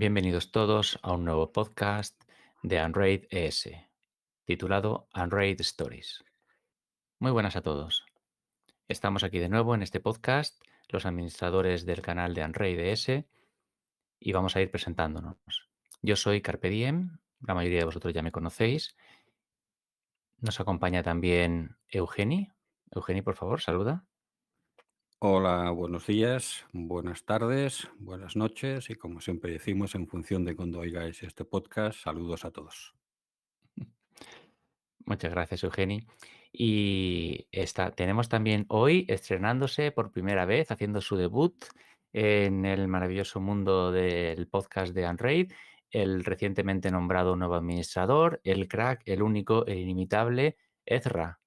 Bienvenidos todos a un nuevo podcast de Unraid ES, titulado Unraid Stories. Muy buenas a todos. Estamos aquí de nuevo en este podcast, los administradores del canal de Unraid ES, y vamos a ir presentándonos. Yo soy Carpe la mayoría de vosotros ya me conocéis. Nos acompaña también Eugeni. Eugeni, por favor, saluda. Hola, buenos días, buenas tardes, buenas noches y como siempre decimos en función de cuando oigáis este podcast, saludos a todos. Muchas gracias, Eugeni. Y está, tenemos también hoy estrenándose por primera vez, haciendo su debut en el maravilloso mundo del podcast de Unraid, el recientemente nombrado nuevo administrador, el crack, el único, el inimitable, Ezra.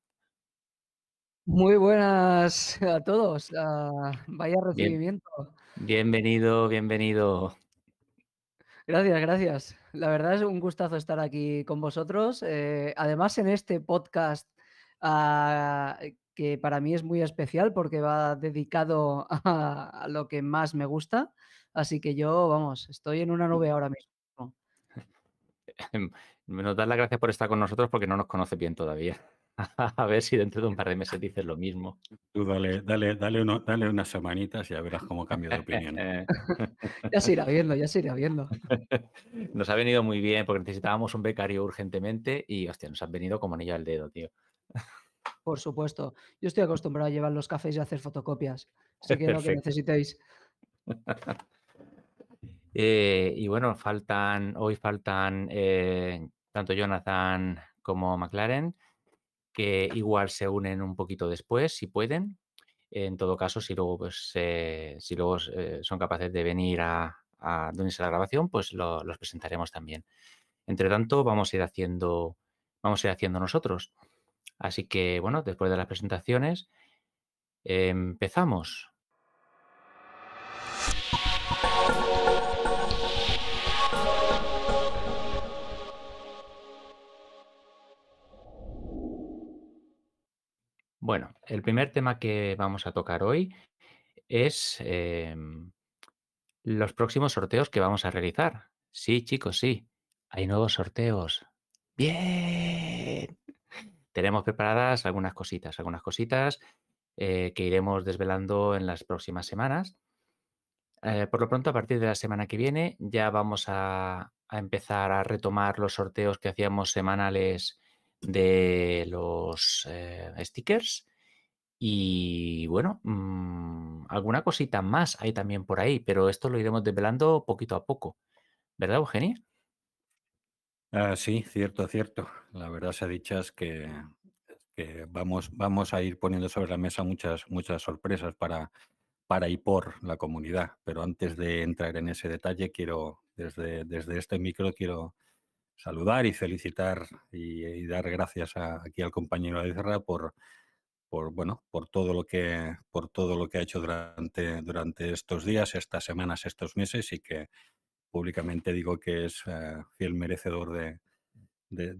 Muy buenas a todos. Ah, vaya recibimiento. bienvenido, bienvenido. Gracias, gracias. La verdad es un gustazo estar aquí con vosotros. Eh, además, en este podcast ah, que para mí es muy especial porque va dedicado a, lo que más me gusta. Así que yo, vamos, estoy en una nube ahora mismo. Me em, nos das las gracias por estar con nosotros porque no nos conoce bien todavía. A ver si dentro de un par de meses dices lo mismo. Tú dale, dale, dale, unas semanitas y ya verás cómo cambia de opinión. ya se irá viendo, ya se irá viendo. Nos ha venido muy bien porque necesitábamos un becario urgentemente y, hostia, nos ha venido como anillo al dedo, tío. Por supuesto. Yo estoy acostumbrado a llevar los cafés y hacer fotocopias. Así que lo que necesitéis. Eh, y bueno, faltan, hoy faltan eh, tanto Jonathan como McLaren que igual se unen un poquito después, si pueden. En todo caso, si luego, pues, si luego eh, son capaces de venir a, a la grabación, pues los presentaremos también. Entre tanto, vamos a ir haciendo, vamos a ir haciendo nosotros. Así que, bueno, después de las presentaciones, empezamos. Bueno, el primer tema que vamos a tocar hoy es em, los próximos sorteos que vamos a realizar. Sí, chicos, sí. Hay nuevos sorteos. Bien. Tenemos preparadas algunas cositas, algunas cositas eh, que iremos desvelando en las próximas semanas. Eh, por lo pronto, a partir de la semana que viene, ya vamos a empezar a retomar los sorteos que hacíamos semanales de los eh, stickers. Y bueno, mm, alguna cosita más hay también por ahí, pero esto lo iremos desvelando poquito a poco. ¿Verdad, Eugenia? Ah, sí, cierto, cierto. La verdad se ha dicho es que, vamos, vamos a ir poniendo sobre la mesa muchas, muchas sorpresas para, para y por la comunidad. Pero antes de entrar en ese detalle, quiero, desde, desde este micro, quiero saludar y felicitar y, dar gracias aquí al compañero de por, por, bueno, por, todo lo que, por todo lo que ha hecho durante, durante estos días, estas semanas, estos meses y que públicamente digo que es eh, fiel merecedor de,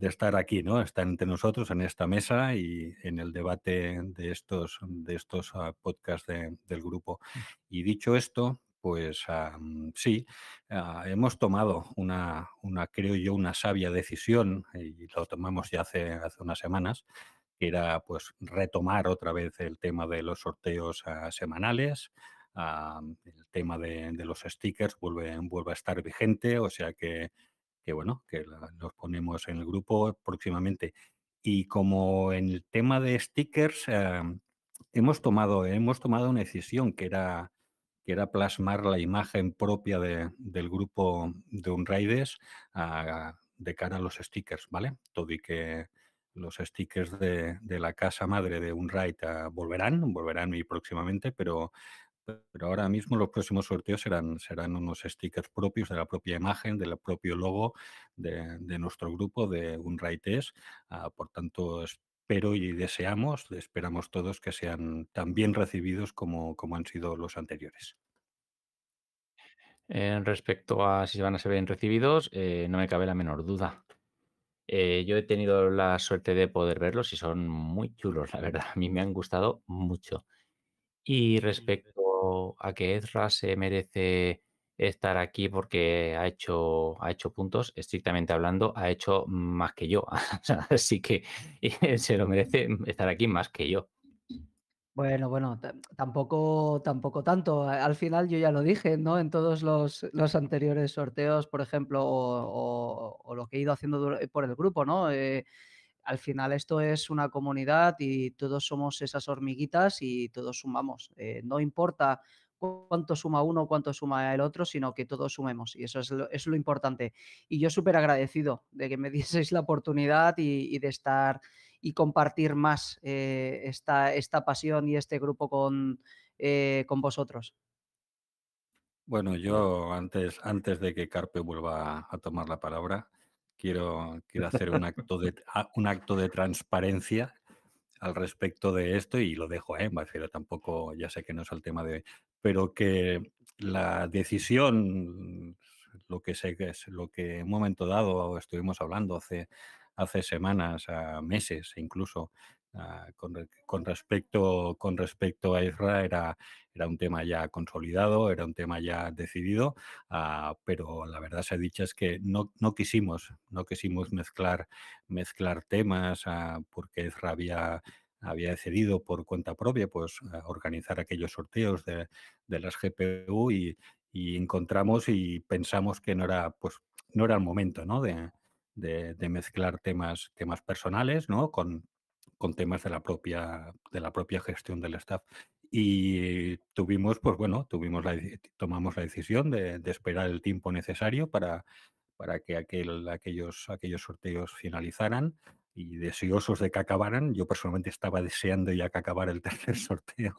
estar aquí, ¿no? Estar entre nosotros en esta mesa y en el debate de estos, de estos ah, podcasts del grupo. Mm. Y dicho esto, pues ah, mm, sí, ah, hemos tomado una, creo yo, una sabia decisión, y lo tomamos ya hace, hace unas semanas, que era pues retomar otra vez el tema de los sorteos ah, semanales. el tema de, los stickers vuelve, a estar vigente, o sea que, bueno, que los ponemos en el grupo próximamente. Y como en el tema de stickers, hemos, tomado, hemos tomado una decisión que era que era plasmar la imagen propia del grupo de Unraides de cara a los stickers, ¿vale? Todo y que los stickers de, la casa madre de Unraid ah, volverán, volverán muy próximamente, pero, pero ahora mismo los próximos sorteos serán, serán unos stickers propios de la propia imagen, del propio logo de, nuestro grupo de Unraides, ah, por tanto, espero y deseamos, esperamos todos que sean tan bien recibidos como, como han sido los anteriores. En eh, respecto a si van a ser bien recibidos, eh, no me cabe la menor duda. Eh, yo he tenido la suerte de poder verlos y son muy chulos, la verdad. A mí me han gustado mucho. Y respecto a que Ezra se merece estar aquí porque ha hecho, ha hecho puntos, estrictamente hablando, ha hecho más que yo. Así que se lo merece estar aquí más que yo. Bueno, bueno, tampoco, tampoco tanto. Al final yo ya lo dije, ¿no? En todos los, anteriores sorteos, por ejemplo, o, lo que he ido haciendo eh, por el grupo, ¿no? Eh, al final esto es una comunidad y todos somos esas hormiguitas y todos sumamos. Eh, no importa cuánto suma uno, cuánto suma el otro, sino que todos sumemos. Y eso es lo, importante. Y yo súper agradecido de que me dieseis la oportunidad y, de estar y compartir más eh, esta, esta pasión y este grupo con, eh, con vosotros. Bueno, yo antes, antes de que Carpe vuelva a tomar la palabra, quiero, quiero hacer un acto de, ah, un acto de transparencia al respecto de esto y lo dejo, ¿eh? Emma, tampoco, ya sé que no es el tema de pero que la decisión, lo que sé es, lo que en un momento dado estuvimos hablando hace, hace semanas, a meses incluso, con, respecto, con respecto a Israel era, era un tema ya consolidado, era un tema ya decidido, ah, pero la verdad se ha dicho es que no, no quisimos, no quisimos mezclar, mezclar temas ah, porque Ezra había había decidido por cuenta propia pues ah, organizar aquellos sorteos de, las GPU y, encontramos y pensamos que no era pues no era el momento de, de, mezclar temas, temas personales, ¿no? Con, con temas de la propia, de la propia gestión del staff. Y tuvimos, pues bueno, tuvimos la, tomamos la decisión de, esperar el tiempo necesario para, para que aquel, aquellos, aquellos sorteos finalizaran y deseosos de que acabaran. Yo personalmente estaba deseando ya que acabara el tercer sorteo.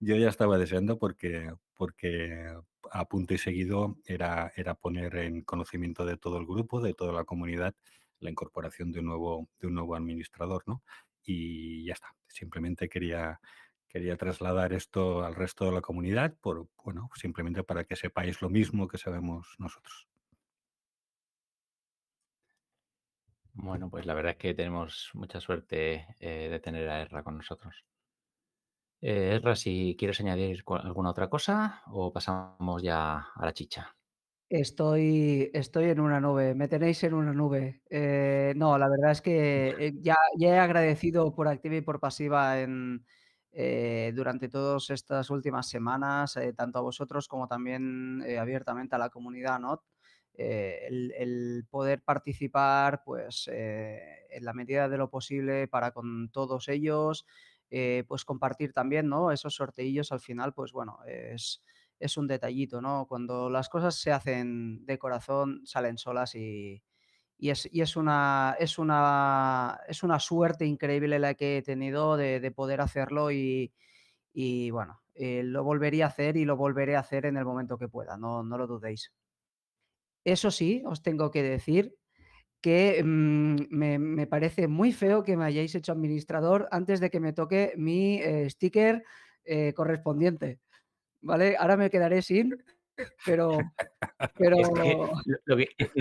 Yo ya estaba deseando porque, porque a punto y seguido era, era poner en conocimiento de todo el grupo, de toda la comunidad, la incorporación de un nuevo, de un nuevo administrador. ¿no? y ya está. Simplemente quería, quería trasladar esto al resto de la comunidad, por, bueno, simplemente para que sepáis lo mismo que sabemos nosotros. Bueno, pues la verdad es que tenemos mucha suerte eh, de tener a Erra con nosotros. Eh, Erra, si quieres añadir alguna otra cosa o pasamos ya a la chicha. Estoy, estoy en una nube, me tenéis en una nube. Eh, no, la verdad es que eh, ya, he agradecido por activa y por pasiva en, eh, durante todas estas últimas semanas, tanto a vosotros como también abiertamente a la comunidad, ¿no? El, poder participar pues en la medida de lo posible para con todos ellos, pues compartir también, ¿no? Esos sorteillos al final, pues bueno, es es un detallito, ¿no? Cuando las cosas se hacen de corazón, salen solas y, es, una, es, es una suerte increíble la que he tenido de, poder hacerlo y, bueno, eh, lo volvería a hacer y lo volveré a hacer en el momento que pueda, no, lo dudéis. Eso sí, os tengo que decir que mm, me, parece muy feo que me hayáis hecho administrador antes de que me toque mi eh, sticker eh, correspondiente. ¿vale? Ahora me quedaré sin, pero...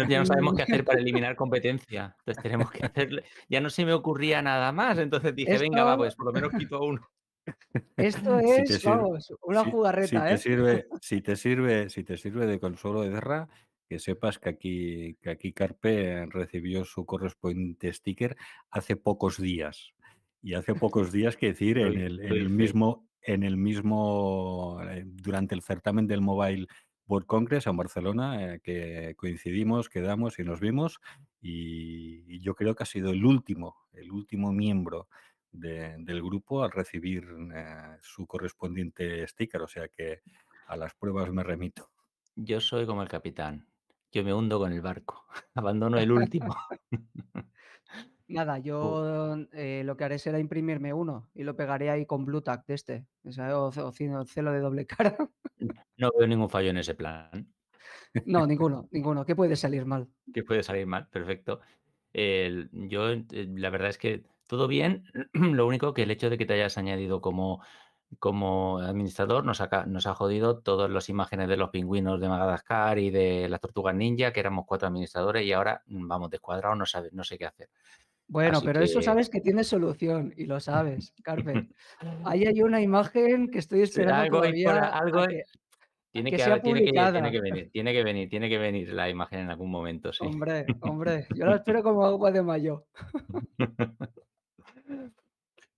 ya no sabemos qué hacer para eliminar competencia. Entonces tenemos que hacerle... Ya no se me ocurría nada más, entonces dije, venga, va, pues por lo menos quito uno. Esto es, una jugarreta, si ¿eh? Te sirve, ¿eh? si te sirve, si te sirve de consuelo de guerra, que sepas que aquí, que aquí Carpe recibió su correspondiente sticker hace pocos días. Y hace pocos días, que decir, en el, en el mismo, en el mismo, eh, durante el certamen del Mobile World Congress en Barcelona, eh, que coincidimos, quedamos y nos vimos. Y, yo creo que ha sido el último, el último miembro del grupo al recibir eh, su correspondiente sticker. O sea que a las pruebas me remito. Yo soy como el capitán. Yo me hundo con el barco. Abandono el último. Nada, yo mm, eh, lo que haré será imprimirme uno y lo pegaré ahí con blu de este, o, celo de doble cara. No veo ningún fallo en ese plan. No, ninguno, ninguno. ¿Qué puede salir mal? ¿Qué puede salir mal? Perfecto. yo, eh, la verdad es que todo bien, lo único que el hecho de que te hayas añadido como, como administrador nos ha, nos ha jodido todas las imágenes de los pingüinos de Madagascar y de las tortugas ninja, que éramos cuatro administradores y ahora mm, vamos descuadrados, no, no sé qué hacer. Bueno, pero eso sabes que tiene solución y lo sabes, Carmen. Ahí hay una imagen que estoy esperando todavía. Eh, que, tiene que, tiene, que, venir, tiene que venir, tiene que venir la imagen en algún momento, sí. Hombre, hombre, yo la espero como agua de mayo.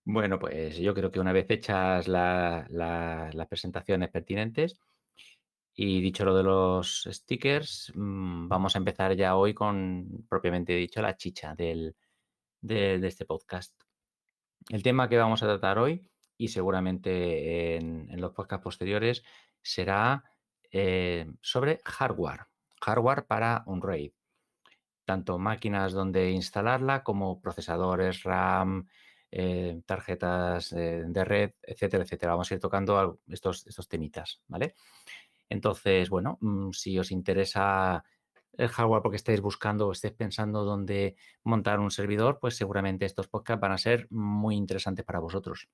Bueno, pues yo creo que una vez hechas las presentaciones pertinentes y dicho lo de los stickers, mm, vamos a empezar ya hoy con, propiamente dicho, la chicha del, de, este podcast. El tema que vamos a tratar hoy y seguramente en, los podcasts posteriores será eh, sobre hardware, hardware para un RAID. Tanto máquinas donde instalarla como procesadores, RAM, eh, tarjetas eh, de red, etcétera, etcétera. Vamos a ir tocando estos, estos temitas, ¿vale? Entonces, bueno, mm, si os interesa el hardware porque estáis buscando o estéis pensando dónde montar un servidor, pues seguramente estos podcasts van a ser muy interesantes para vosotros.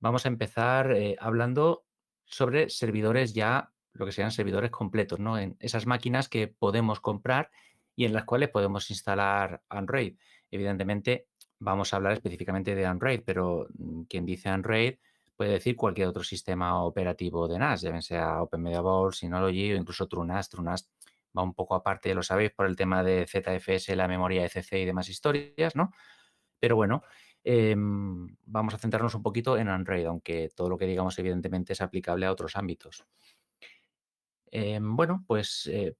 Vamos a empezar eh, hablando sobre servidores ya, lo que sean servidores completos, ¿no? En esas máquinas que podemos comprar y en las cuales podemos instalar Android. Evidentemente, vamos a hablar específicamente de Android, pero mm, quien dice Android puede decir cualquier otro sistema operativo de NAS, ya sea OpenMediaVault, Synology o incluso TrueNAS. TrueNAS va un poco aparte, lo sabéis, por el tema de ZFS, la memoria ECC y demás historias, ¿no? Pero bueno, em, vamos a centrarnos un poquito en Android, aunque todo lo que digamos evidentemente es aplicable a otros ámbitos. Em, bueno, pues eh,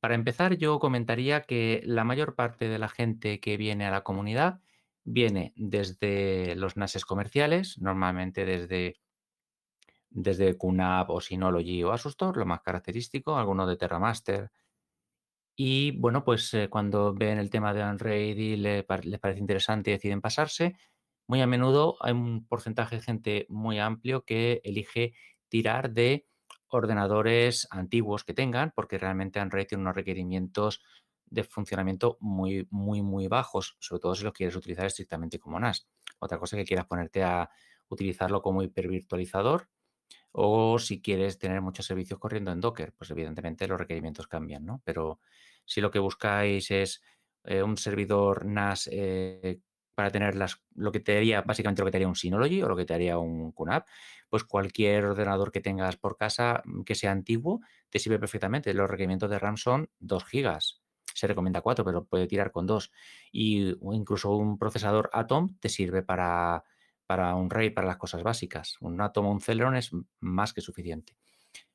para empezar yo comentaría que la mayor parte de la gente que viene a la comunidad viene desde los NASes comerciales, normalmente desde desde QNAP o Synology o Asustor, lo más característico, algunos de Terramaster, y bueno, pues eh, cuando ven el tema de Unready y les parece interesante y deciden pasarse. Muy a menudo hay un porcentaje de gente muy amplio que elige tirar de ordenadores antiguos que tengan, porque realmente Unraid tiene unos requerimientos de funcionamiento muy, muy, muy bajos, sobre todo si los quieres utilizar estrictamente como NAS. Otra cosa es que quieras ponerte a utilizarlo como hipervirtualizador o si quieres tener muchos servicios corriendo en Docker, pues evidentemente los requerimientos cambian, ¿no? Pero si lo que buscáis es eh, un servidor NAS eh, para tener lo que te haría, básicamente lo que te haría un Synology o lo que te haría un QNAP, pues cualquier ordenador que tengas por casa mm, que sea antiguo te sirve perfectamente. Los requerimientos de RAM son 2 GB. Se recomienda 4, pero puede tirar con 2. Y incluso un procesador Atom te sirve para, un RAID, para las cosas básicas. Un Atom o un Celeron es más que suficiente.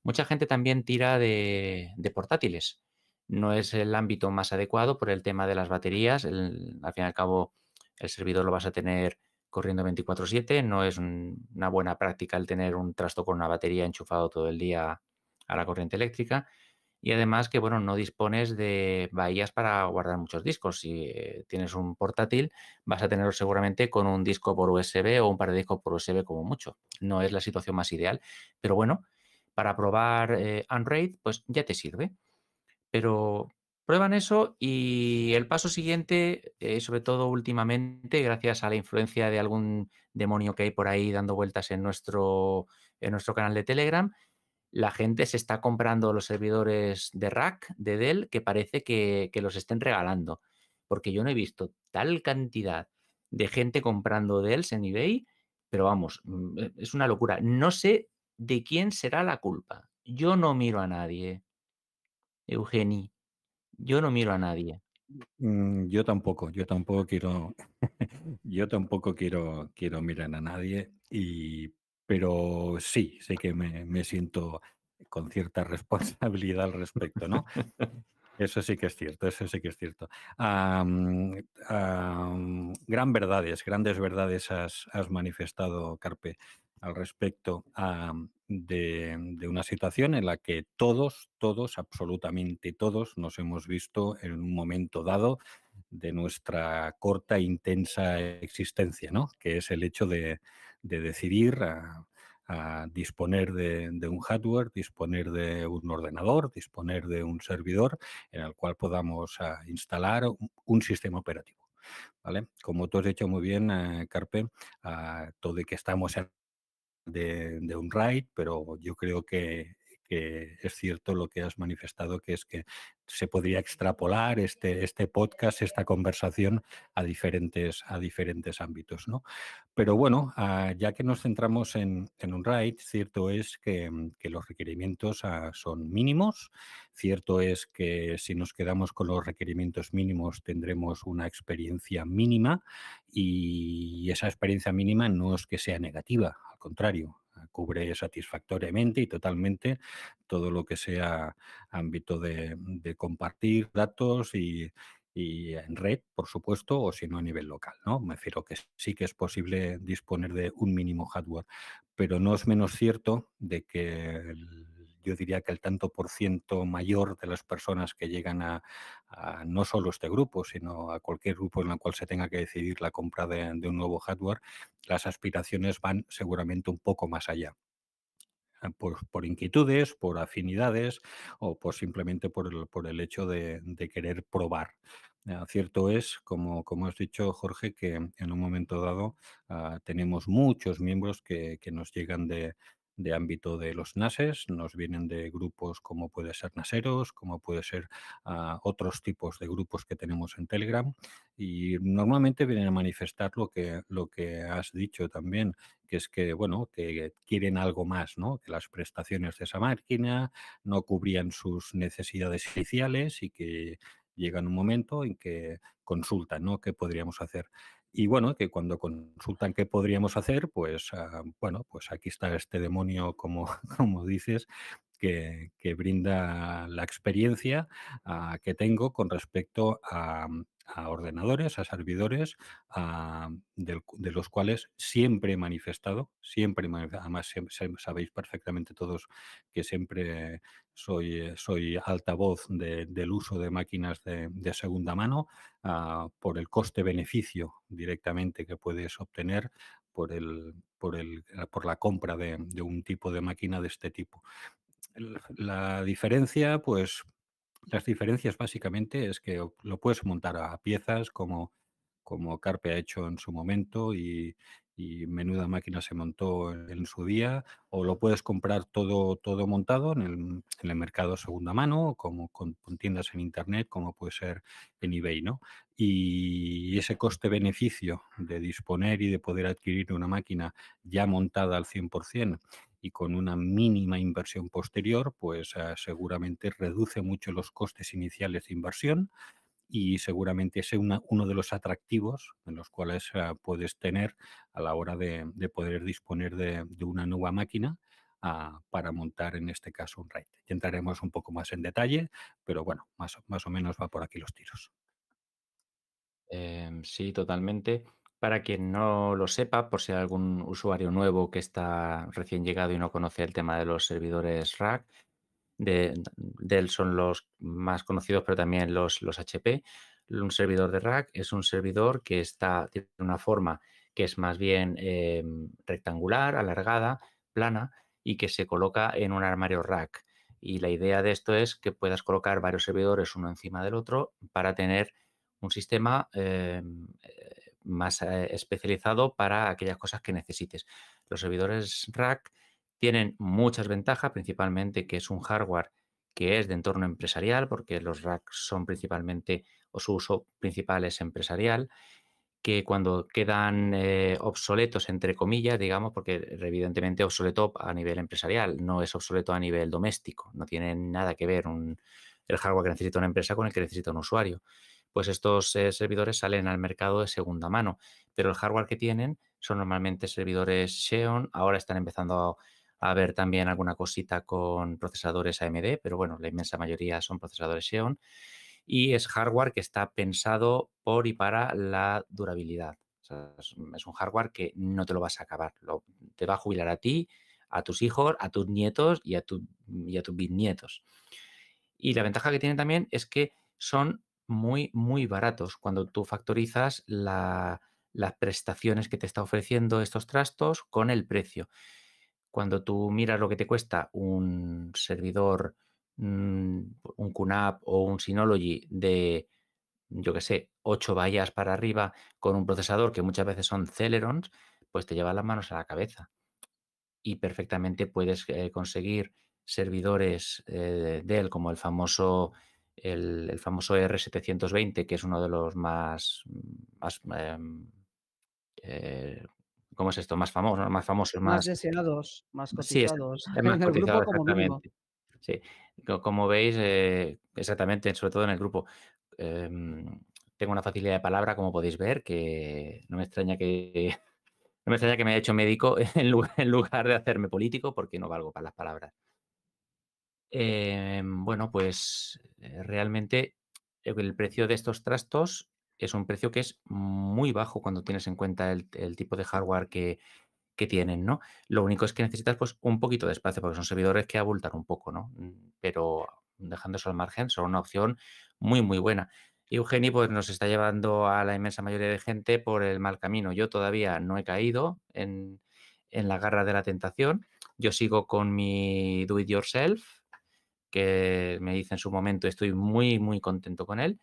Mucha gente también tira de, de portátiles no es el ámbito más adecuado por el tema de las baterías. al fin y al cabo, el servidor lo vas a tener corriendo 24/7. No es una buena práctica el tener un trasto con una batería enchufado todo el día a la corriente eléctrica. Y además que, bueno, no dispones de bahías para guardar muchos discos. Si eh, tienes un portátil, vas a tenerlo seguramente con un disco por USB o un par de discos por USB como mucho. No es la situación más ideal. Pero bueno, para probar Unraid eh, pues ya te sirve. Pero prueban eso y el paso siguiente, eh, sobre todo últimamente, gracias a la influencia de algún demonio que hay por ahí dando vueltas en nuestro, en nuestro canal de Telegram, la gente se está comprando los servidores de Rack, de Dell, que parece que, que los estén regalando. Porque yo no he visto tal cantidad de gente comprando Dells en eBay, pero vamos, mm, es una locura. No sé de quién será la culpa. Yo no miro a nadie. Eugeni, yo no miro a nadie. Mm, yo tampoco, yo tampoco quiero, yo tampoco quiero, quiero mirar a nadie, pero sí, sé que me, siento con cierta responsabilidad al respecto, ¿no? Eso sí que es cierto, eso sí que es cierto. gran verdades, grandes verdades has, has manifestado, Carpe, al respecto de, una situación en la que todos, todos, absolutamente todos, nos hemos visto en un momento dado de nuestra corta e intensa existencia, ¿no? que es el hecho de, decidir a, disponer de, un hardware, disponer de un ordenador, disponer de un servidor en el cual podamos ah, instalar un, sistema operativo. ¿Vale? Como tú has dicho muy bien, eh, Carpe, ah, todo de que estamos en de, un RAID, pero yo creo que, que es cierto lo que has manifestado, que es que se podría extrapolar este, este podcast, esta conversación a diferentes, a diferentes ámbitos. ¿no? Pero bueno, ah, ya que nos centramos en, en un RAID, cierto es que, mm, que, los requerimientos ah, son mínimos, cierto es que si nos quedamos con los requerimientos mínimos tendremos una experiencia mínima y esa experiencia mínima no es que sea negativa, al contrario, cubre satisfactoriamente y totalmente todo lo que sea ámbito de, compartir datos y, en red, por supuesto, o si no a nivel local, ¿no? Me refiero que sí que es posible disponer de un mínimo hardware, pero no es menos cierto de que yo diría que el tanto por ciento mayor de las personas que llegan a, no solo este grupo, sino a cualquier grupo en el cual se tenga que decidir la compra de, un nuevo hardware, las aspiraciones van seguramente un poco más allá. Ah, pues, por, inquietudes, por afinidades o por simplemente por el, por el hecho de, querer probar. Ah, cierto es, como, como has dicho Jorge, que en un momento dado ah, tenemos muchos miembros que nos llegan de, de ámbito de los NASES, nos vienen de grupos como puede ser NASEROS, como puede ser ah, otros tipos de grupos que tenemos en Telegram y normalmente vienen a manifestar lo que, lo que has dicho también, que es que, bueno, que quieren algo más, ¿no? Que las prestaciones de esa máquina no cubrían sus necesidades iniciales y que llegan un momento en que consultan, ¿no? ¿Qué podríamos hacer? y bueno, que cuando consultan qué podríamos hacer, pues ah, bueno, pues aquí está este demonio, como, como dices, que, que, brinda la experiencia ah, que tengo con respecto a, a ordenadores, a servidores, de los cuales siempre he manifestado, siempre, además sabéis perfectamente todos que siempre soy, eh, soy altavoz del uso de máquinas de, segunda mano ah, por el coste-beneficio directamente que puedes obtener por, el, por, el, por la compra de un tipo de máquina de este tipo. La diferencia, pues las diferencias básicamente es que lo puedes montar a piezas como, como Carpe ha hecho en su momento y, menuda máquina se montó en su día, o lo puedes comprar todo, todo montado en el, en el mercado segunda mano, como con, tiendas en internet, como puede ser en eBay, ¿no? Y ese coste-beneficio de disponer y de poder adquirir una máquina ya montada al 100% y con una mínima inversión posterior, pues eh, seguramente reduce mucho los costes iniciales de inversión y seguramente es uno de los atractivos en los cuales eh, puedes tener a la hora de, poder disponer de, una nueva máquina ah, para montar en este caso un RAID. Ya entraremos un poco más en detalle, pero bueno, más, o menos va por aquí los tiros. Em, sí, totalmente. Para quien no lo sepa, por si hay algún usuario nuevo que está recién llegado y no conoce el tema de los servidores rack, de, Dell son los más conocidos, pero también los, HP. Un servidor de rack es un servidor que está, tiene una forma que es más bien eh, rectangular, alargada, plana y que se coloca en un armario rack. Y la idea de esto es que puedas colocar varios servidores uno encima del otro para tener un sistema eh, más eh, especializado para aquellas cosas que necesites. Los servidores rack tienen muchas ventajas, principalmente que es un hardware que es de entorno empresarial, porque los racks son principalmente, o su uso principal es empresarial, que cuando quedan eh, obsoletos, entre comillas, digamos, porque evidentemente obsoleto a nivel empresarial, no es obsoleto a nivel doméstico, no tiene nada que ver el hardware que necesita una empresa con el que necesita un usuario pues estos eh, servidores salen al mercado de segunda mano. Pero el hardware que tienen son normalmente servidores Xeon, ahora están empezando a, ver también alguna cosita con procesadores AMD, pero bueno, la inmensa mayoría son procesadores Xeon. Y es hardware que está pensado por y para la durabilidad. es un hardware que no te lo vas a acabar, lo, te va a jubilar a ti, a tus hijos, a tus nietos y a, y a tus bisnietos. Y la ventaja que tienen también es que son muy, muy baratos cuando tú factorizas las prestaciones que te está ofreciendo estos trastos con el precio. Cuando tú miras lo que te cuesta un servidor, mm, un QNAP o un Synology de, yo qué sé, 8 vallas para arriba con un procesador que muchas veces son Celerons, pues te lleva las manos a la cabeza. Y perfectamente puedes eh, conseguir servidores eh, de como el famoso el, famoso R720, que es uno de los más, em, eh, ¿cómo es esto? Más famosos, más famosos, más, deseados, más cotizados. Sí, como Sí, como veis, eh, exactamente, sobre todo en el grupo. Em, tengo una facilidad de palabra, como podéis ver, que no me extraña que no me extraña que me haya hecho médico en lugar de hacerme político, porque no valgo para las palabras. Eh, bueno, pues eh, realmente eh, el precio de estos trastos es un precio que es muy bajo cuando tienes en cuenta el, tipo de hardware que, tienen, ¿no? Lo único es que necesitas pues un poquito de espacio porque son servidores que abultan un poco, ¿no? Mm, pero dejando eso al margen, son una opción muy, muy buena. Eugenio pues, nos está llevando a la inmensa mayoría de gente por el mal camino. Yo todavía no he caído en, en la garra de la tentación. Yo sigo con mi do it yourself, que me dice en su momento, estoy muy, muy contento con él,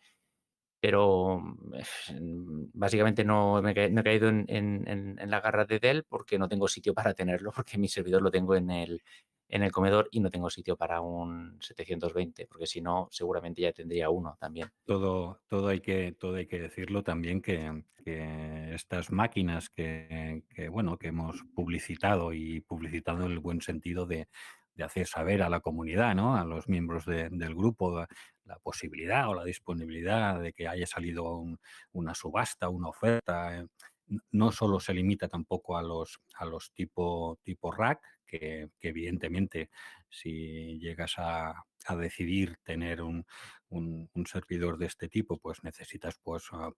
pero mm, mm, básicamente no, me he, caído en, la garra de Dell porque no tengo sitio para tenerlo, porque mi servidor lo tengo en el, en el comedor y no tengo sitio para un 720, porque si no, seguramente ya tendría uno también. Todo, todo, hay, que, todo hay que decirlo también que, estas máquinas que, que, bueno, que hemos publicitado y publicitado en el buen sentido de de hacer saber a la comunidad, ¿no? a los miembros del grupo, eh, la posibilidad o la disponibilidad de que haya salido una subasta, una oferta. Eh, no solo se limita tampoco a los, a los tipo, tipo rack, que, evidentemente si llegas a, decidir tener un, servidor de este tipo, pues necesitas, pues, ah,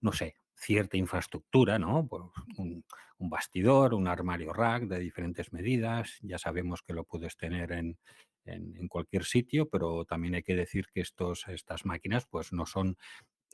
no sé, cierta infraestructura, ¿no? Pues un, un, bastidor, un armario rack de diferentes medidas. Ya sabemos que lo puedes tener en, en, cualquier sitio, pero también hay que decir que estos, estas máquinas, pues, no son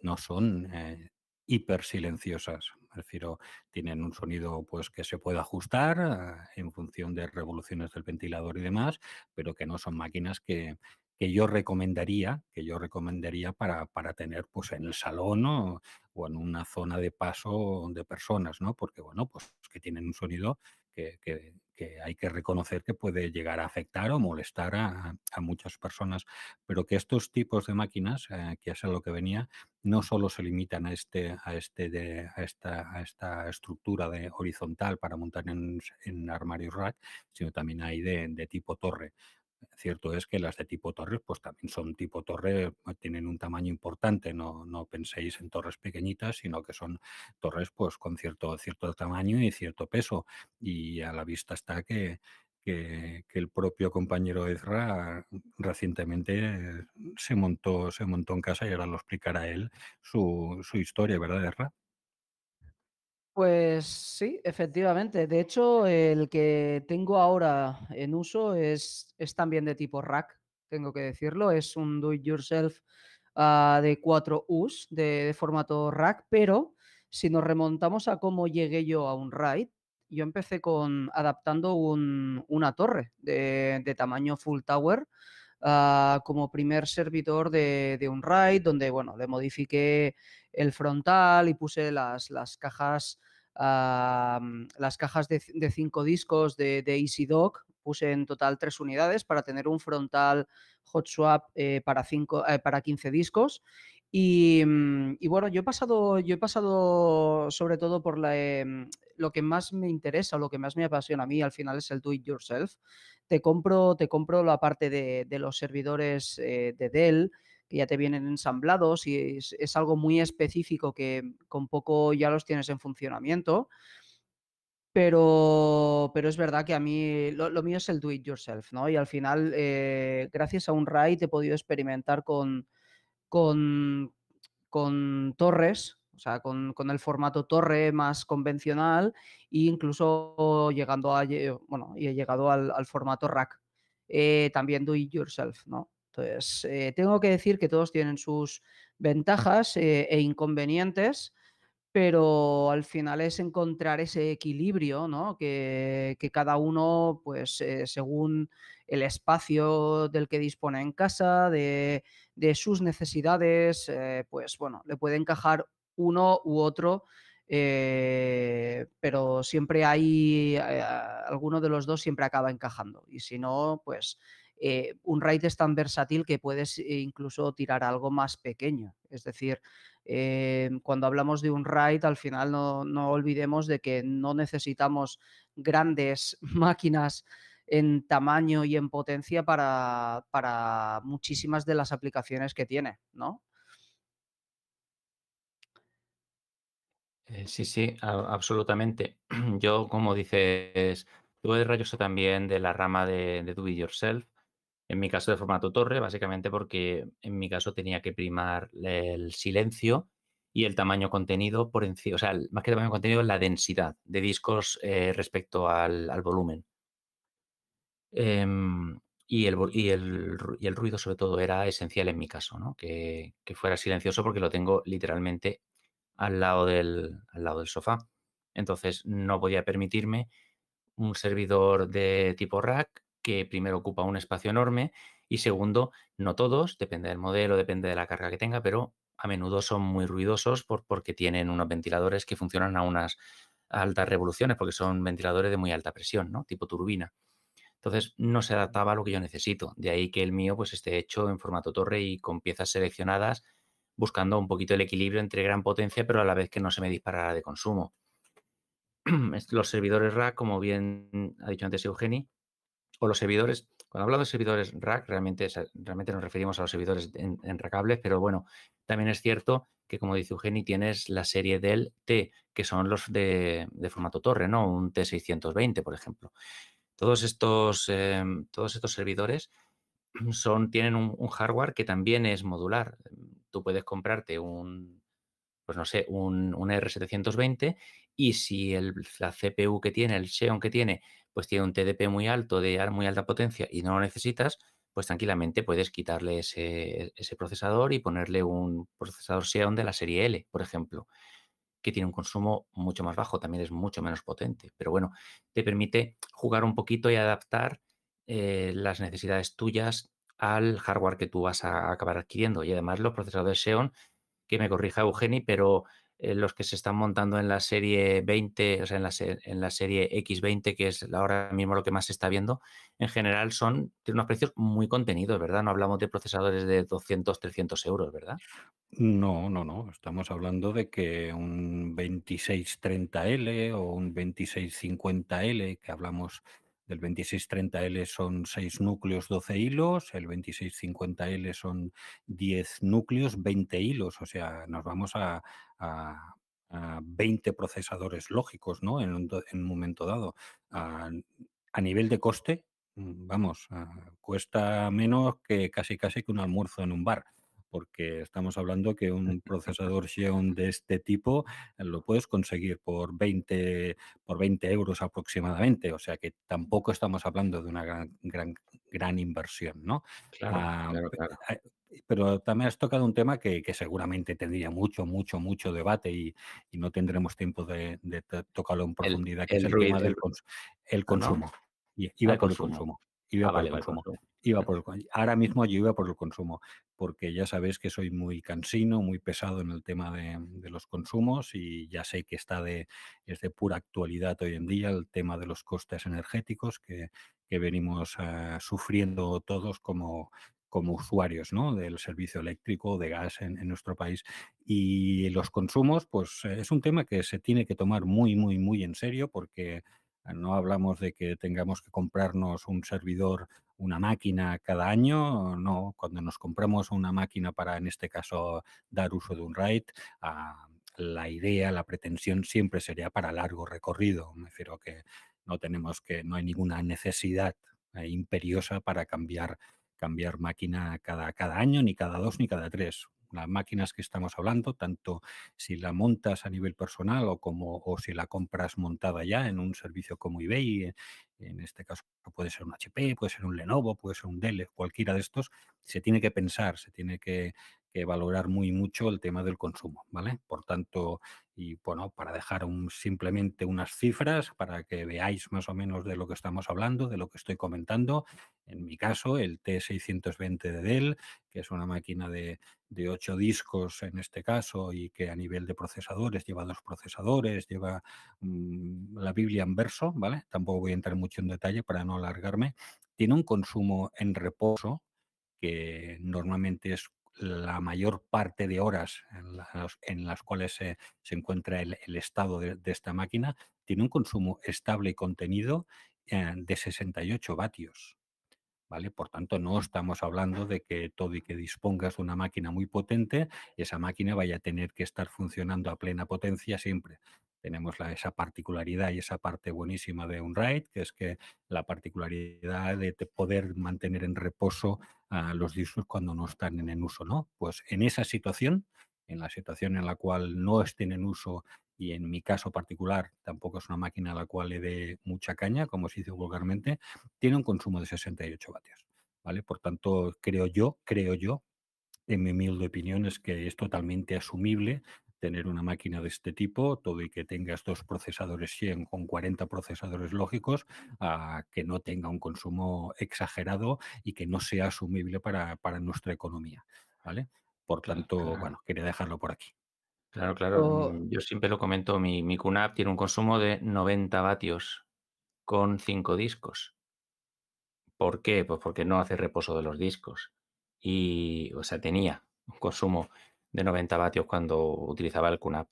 no son eh, hiper silenciosas. Es decir, tienen un sonido pues, que se puede ajustar ah, en función de revoluciones del ventilador y demás, pero que no son máquinas que, yo recomendaría, que yo recomendaría para, para tener pues en el salón o en una zona de paso de personas, ¿no? Porque bueno, pues que tienen un sonido que, que hay que reconocer que puede llegar a afectar o molestar a, muchas personas, pero que estos tipos de máquinas, eh, que es a lo que venía, no solo se limitan a este, a este a esta, estructura de horizontal para montar en, en armarios rack, sino también hay de tipo torre. Cierto es que las de tipo torres, pues también son tipo torre, pues, tienen un tamaño importante, no, no penséis en torres pequeñitas, sino que son torres pues con cierto, cierto tamaño y cierto peso. Y a la vista está que que, el propio compañero Ezra recientemente se montó, se montó en casa y ahora lo explicará él su, su historia, ¿verdad, Ezra? Pues sí, efectivamente. De hecho, el que tengo ahora en uso es, también de tipo rack, tengo que decirlo. Es un do it yourself ah, de 4 U's de, formato rack, pero si nos remontamos a cómo llegué yo a un RAID, yo empecé con adaptando una torre de, tamaño full tower ah, como primer servidor de, de, un RAID, donde bueno, le modifiqué el frontal y puse las, las cajas Mm, las cajas de, cinco discos de, de Puse en total tres unidades para tener un frontal hot swap eh, para, cinco, eh, para 15 discos. Mm, y, bueno, yo he pasado, yo he pasado sobre todo por eh, mm, lo que más me interesa, lo que más me apasiona a mí al final es el do it yourself. Te compro, te compro la parte de, los servidores de Dell que ya te vienen ensamblados y es, algo muy específico que con poco ya los tienes en funcionamiento. Pero, pero, es verdad que a mí lo, mío es el do it yourself, ¿no? Y al final, eh, gracias a un RAID he podido experimentar con, con, con torres, o sea, con, el formato torre más convencional e incluso llegando a, bueno, y he llegado al, formato rack, eh, también do it yourself, ¿no? Eh, tengo que decir que todos tienen sus ventajas eh, e inconvenientes, pero al final es encontrar ese equilibrio, ¿no? Que, cada uno, pues, eh, según el espacio del que dispone en casa, de, sus necesidades, pues, bueno, le puede encajar uno u otro. pero siempre hay, alguno de los dos siempre acaba encajando. Y si no, pues eh, un RAID es tan versátil que puedes eh, incluso tirar algo más pequeño. Es decir, eh, cuando hablamos de un RAID, al final no, olvidemos de que no necesitamos grandes máquinas en tamaño y en potencia para, muchísimas de las aplicaciones que tiene, ¿no? Sí, sí, absolutamente. Yo, como dices, tú eres rayoso también de la rama de, de Do It Yourself en mi caso de formato torre, básicamente porque en mi caso tenía que primar el silencio y el tamaño contenido por encima, o sea, más que el tamaño contenido, la densidad de discos eh, respecto al, volumen. Em, y, el, ruido sobre todo era esencial en mi caso, ¿no? que, fuera silencioso porque lo tengo literalmente al lado del sofá. Entonces no podía permitirme un servidor de tipo rack que primero ocupa un espacio enorme y segundo, no todos, depende del modelo, depende de la carga que tenga, pero a menudo son muy ruidosos porque tienen unos ventiladores que funcionan a unas altas revoluciones, porque son ventiladores de muy alta presión, ¿no? Tipo turbina. Entonces no se adaptaba a lo que yo necesito. De ahí que el mío pues esté hecho en formato torre y con piezas seleccionadas, buscando un poquito el equilibrio entre gran potencia, pero a la vez que no se me disparara de consumo. Los servidores RAC, como bien ha dicho antes Eugeni, o los servidores. Cuando hablamos de servidores rack, realmente, realmente nos referimos a los servidores en, rackables, pero bueno, también es cierto que, como dice Eugenio, tienes la serie del T, que son los de, formato torre, ¿no? Un T620, por ejemplo. Todos estos, em, todos estos servidores son, tienen un, hardware que también es modular. Tú puedes comprarte un, pues no sé, un, un R720 y si el, la CPU que tiene, el Xeon que tiene, pues tiene un TDP muy alto, de muy alta potencia y no lo necesitas, pues tranquilamente puedes quitarle e, ese, procesador y ponerle un procesador Xeon de la serie L, por ejemplo, que tiene un consumo mucho más bajo, también es mucho menos potente. Pero bueno, te permite jugar un poquito y adaptar eh, las necesidades tuyas al hardware que tú vas a acabar adquiriendo. Y además los procesadores Xeon, que me corrija Eugeni, pero eh, los que se están montando en la serie 20, o sea, en la, en la, serie X20, que es ahora mismo lo que más se está viendo, en general son, tiene unos precios muy contenidos, ¿verdad? No hablamos de procesadores de 200, 300 euros, ¿verdad? No, no, no. Estamos hablando de que un 2630L o un 2650L, que hablamos del 2630L son 6 núcleos, 12 hilos, el 2650L son 10 núcleos, 20 hilos, o sea, nos vamos a, 20 procesadores lógicos en, un, momento dado. A, a nivel de coste, mm, vamos, ah, cuesta menos que casi casi que un almuerzo en un bar porque estamos hablando que un procesador Xeon de este tipo eh, lo puedes conseguir por 20, por 20 euros aproximadamente, o sea que tampoco estamos hablando de una gran, gran, gran inversión, ¿no? Ah, ah, eh, pero también has tocado un tema que, seguramente tendría mucho, mucho, mucho debate y, y no tendremos tiempo de, tocarlo en profundidad, que es el tema del el, ah, consumo. y, iba con el consumo. Iba ah, por el consumo. Iba por el, ahora mismo yo iba por el consumo, porque ya sabéis que soy muy cansino, muy pesado en el tema mm, de, los consumos y ya sé que está de, es de pura actualidad hoy en día el tema de los costes energéticos que, que venimos ah, sufriendo todos como, como usuarios ¿no? del servicio eléctrico de gas en, nuestro país. Y los consumos, pues es un tema que se tiene que tomar muy, muy, muy en serio porque no hablamos de que tengamos que comprarnos un servidor, una máquina cada año, no. Cuando nos compramos una máquina para, en este caso, dar uso de un RAID, ah, la idea, la pretensión siempre sería para largo recorrido. Me refiero que no tenemos que, no hay ninguna necesidad eh, imperiosa para cambiar, cambiar máquina cada, cada año, ni cada dos, ni cada tres las máquinas que estamos hablando, tanto si la montas a nivel personal o, como, o si la compras montada ya en un servicio como eBay, eh, en este caso puede ser un HP, puede ser un Lenovo, puede ser un Dell, cualquiera de estos, se tiene que pensar, se tiene que, valorar muy mucho el tema del consumo, ¿vale? Por tanto, y bueno, para dejar un, simplemente unas cifras para que veáis más o menos de lo que estamos hablando, de lo que estoy comentando, en mi caso, el T620 de Dell, que es una máquina de, ocho 8 discos en este caso y que a nivel de procesadores lleva dos procesadores, lleva mm, la Biblia en verso, ¿vale? Tampoco voy a entrar mucho en detalle para no alargarme. Tiene un consumo en reposo que normalmente es la mayor parte de horas en las, cuales se, encuentra el, estado de, esta máquina, tiene un consumo estable y contenido eh, de 68 vatios. Por tanto, no estamos hablando de que todo y que dispongas de una máquina muy potente, esa máquina vaya a tener que estar funcionando a plena potencia siempre. Tenemos esa particularidad y esa parte buenísima de un RAID, que es que la particularidad de poder mantener en reposo los discos cuando no están en uso, ¿no? Pues en esa situación, en la situación en la cual no estén en uso y en mi caso particular tampoco es una máquina a la cual le dé mucha caña, como se dice vulgarmente, tiene un consumo de 68 vatios. ¿vale? Por tanto, creo yo, creo yo, en mi humilde opinión, es que es totalmente asumible tener una máquina de este tipo, todo y que tenga dos procesadores 100 con 40 procesadores lógicos, que no tenga un consumo exagerado y que no sea asumible para, nuestra economía. ¿vale? Por tanto, bueno, quería dejarlo por aquí. Claro, claro. Mm, yo siempre lo comento, mi, mi tiene un consumo de 90 vatios con 5 discos. ¿Por qué? Pues porque no hace reposo de los discos. Y, o sea, tenía un consumo de 90 vatios cuando utilizaba el QNAP.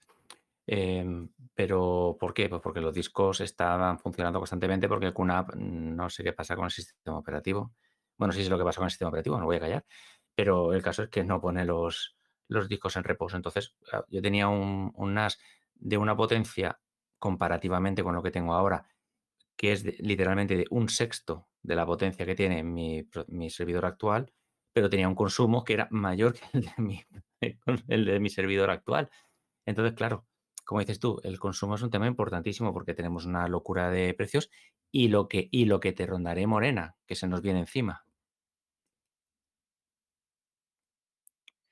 Em, pero, ¿por qué? Pues porque los discos estaban funcionando constantemente porque el QNAP mm, no sé qué pasa con el sistema operativo. Bueno, sí es lo que pasa con el sistema operativo, no voy a callar. Pero el caso es que no pone los, los discos en reposo. Entonces, ah, yo tenía un, NAS de una potencia comparativamente con lo que tengo ahora, que es literalmente de un sexto de la potencia que tiene mi, servidor actual, pero tenía un consumo que era mayor que el de, mi, el de mi servidor actual. Entonces, claro, como dices tú, el consumo es un tema importantísimo porque tenemos una locura de precios y lo que, y lo que te rondaré morena, que se nos viene encima.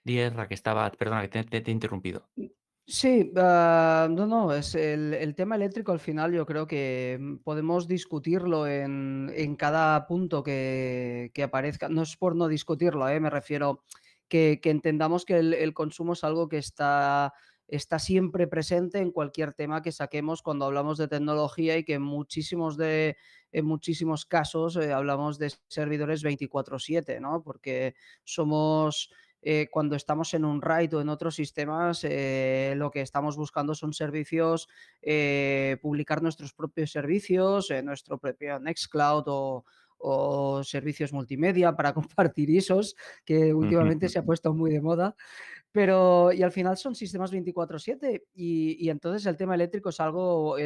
Dierra, que estaba, perdona, que te, he interrumpido. Mm, sí, ah, no, no, es el, tema eléctrico al final yo creo que mm, podemos discutirlo en, en cada punto que, aparezca. No es por no discutirlo, eh, me refiero que, entendamos que el, consumo es algo que está, está siempre presente en cualquier tema que saquemos cuando hablamos de tecnología y que en muchísimos, de, muchísimos casos eh, hablamos de servidores 24/7, ¿no? porque somos... Eh, cuando estamos en un RAID o en otros sistemas, eh, lo que estamos buscando son servicios, eh, publicar nuestros propios servicios, nuestro propio Nextcloud o, o servicios multimedia para compartir ISOs, que últimamente se ha puesto muy de moda. Pero, y al final son sistemas 24-7 y, entonces el tema eléctrico es algo,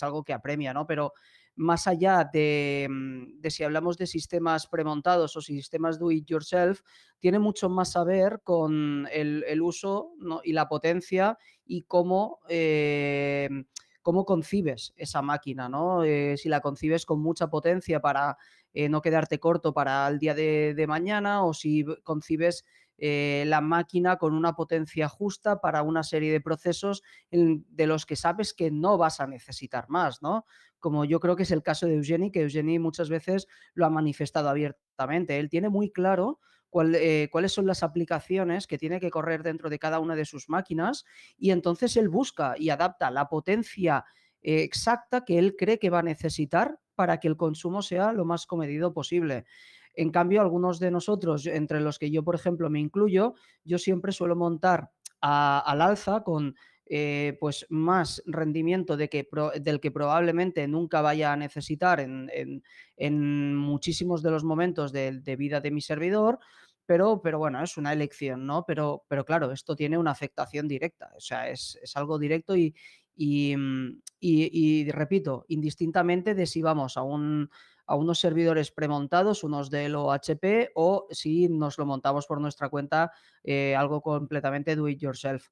algo que apremia, ¿no? Pero más allá mm, de, si hablamos de sistemas premontados o sistemas do it yourself, tiene mucho más a ver con el, uso y la potencia y cómo... Eh, concibes esa máquina, ¿no? Eh, si la concibes con mucha potencia para eh, no quedarte corto para el día de, mañana o si concibes eh, la máquina con una potencia justa para una serie de procesos de los que sabes que no vas a necesitar más, ¿no? Como yo creo que es el caso de Eugeni, que Eugeni muchas veces lo ha manifestado abiertamente. Él tiene muy claro eh, cuáles son las aplicaciones que tiene que correr dentro de cada una de sus máquinas y entonces él busca y adapta la potencia exacta que él cree que va a necesitar para que el consumo sea lo más comedido posible. En cambio, algunos de nosotros, entre los que yo, por ejemplo, me incluyo, yo siempre suelo montar al alza con eh, pues más rendimiento de que del que probablemente nunca vaya a necesitar en, muchísimos de los momentos de, vida de mi servidor. Pero, pero bueno, es una elección, ¿no? Pero, pero claro, esto tiene una afectación directa, o sea, es, es algo directo y, Mm, y, repito, indistintamente de si vamos a, unos servidores premontados, unos del OHP, o si nos lo montamos por nuestra cuenta, eh, algo completamente do it yourself.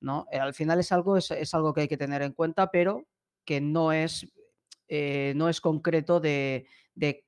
¿no? Eh, al final es algo, es, algo que hay que tener en cuenta, pero que no es eh, no es concreto de,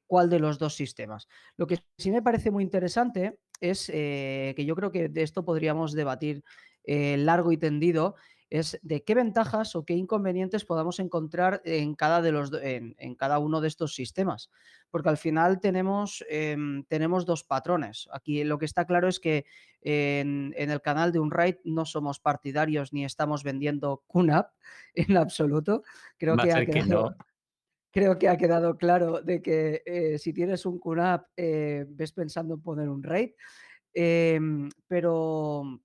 cuál de los dos sistemas. Lo que sí me parece muy interesante es que yo creo que de esto podríamos debatir largo y tendido, es de qué ventajas o qué inconvenientes podamos encontrar en cada, de los, en, cada uno de estos sistemas. Porque al final tenemos, em, tenemos dos patrones. Aquí lo que está claro es que en, el canal de Unraid no somos partidarios ni estamos vendiendo QNAP en absoluto. Creo que, ha quedado, creo que ha quedado claro de que eh, si tienes un QNAP eh, ves pensando en poner un RAID. Em, pero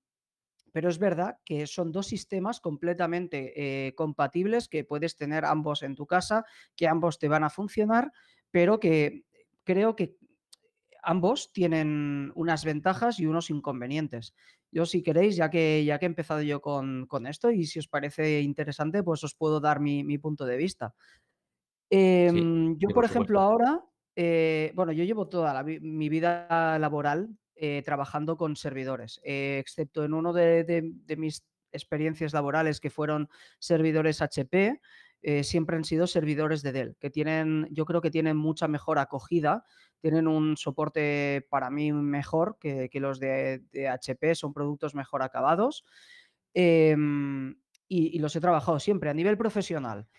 pero es verdad que son dos sistemas completamente eh, compatibles que puedes tener ambos en tu casa, que ambos te van a funcionar, pero que creo que ambos tienen unas ventajas y unos inconvenientes. Yo si queréis, ya que, ya que he empezado yo con, esto y si os parece interesante, pues os puedo dar mi, punto de vista. Em, yo, por, ejemplo, ahora, eh, bueno, yo llevo toda mi vida laboral eh, trabajando con servidores, eh, excepto en uno de, mis experiencias laborales que fueron servidores HP, eh, siempre han sido servidores de Dell, que tienen, yo creo que tienen mucha mejor acogida, tienen un soporte para mí mejor que, los de, HP, son productos mejor acabados. Em, y, los he trabajado siempre a nivel profesional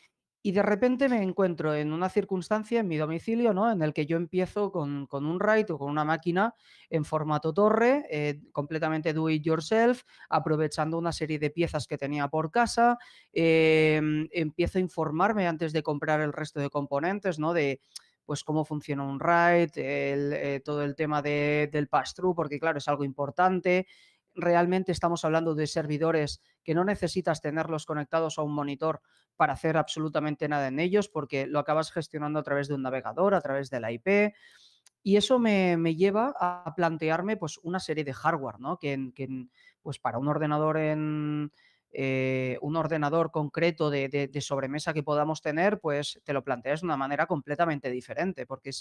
y de repente me encuentro en una circunstancia en mi domicilio, ¿no? En el que yo empiezo con, un RAID o con una máquina en formato torre, eh, completamente do it yourself, aprovechando una serie de piezas que tenía por casa. Eh, empiezo a informarme antes de comprar el resto de componentes, ¿no? De pues cómo funciona un RAID, eh, todo el tema del pass-through, porque claro, es algo importante realmente estamos hablando de servidores que no necesitas tenerlos conectados a un monitor para hacer absolutamente nada en ellos, porque lo acabas gestionando a través de un navegador, a través de la IP. Y eso me, lleva a plantearme pues, una serie de hardware, ¿no? Que, pues, para un ordenador en. Eh, un ordenador concreto de, sobremesa que podamos tener, pues te lo planteas de una manera completamente diferente, porque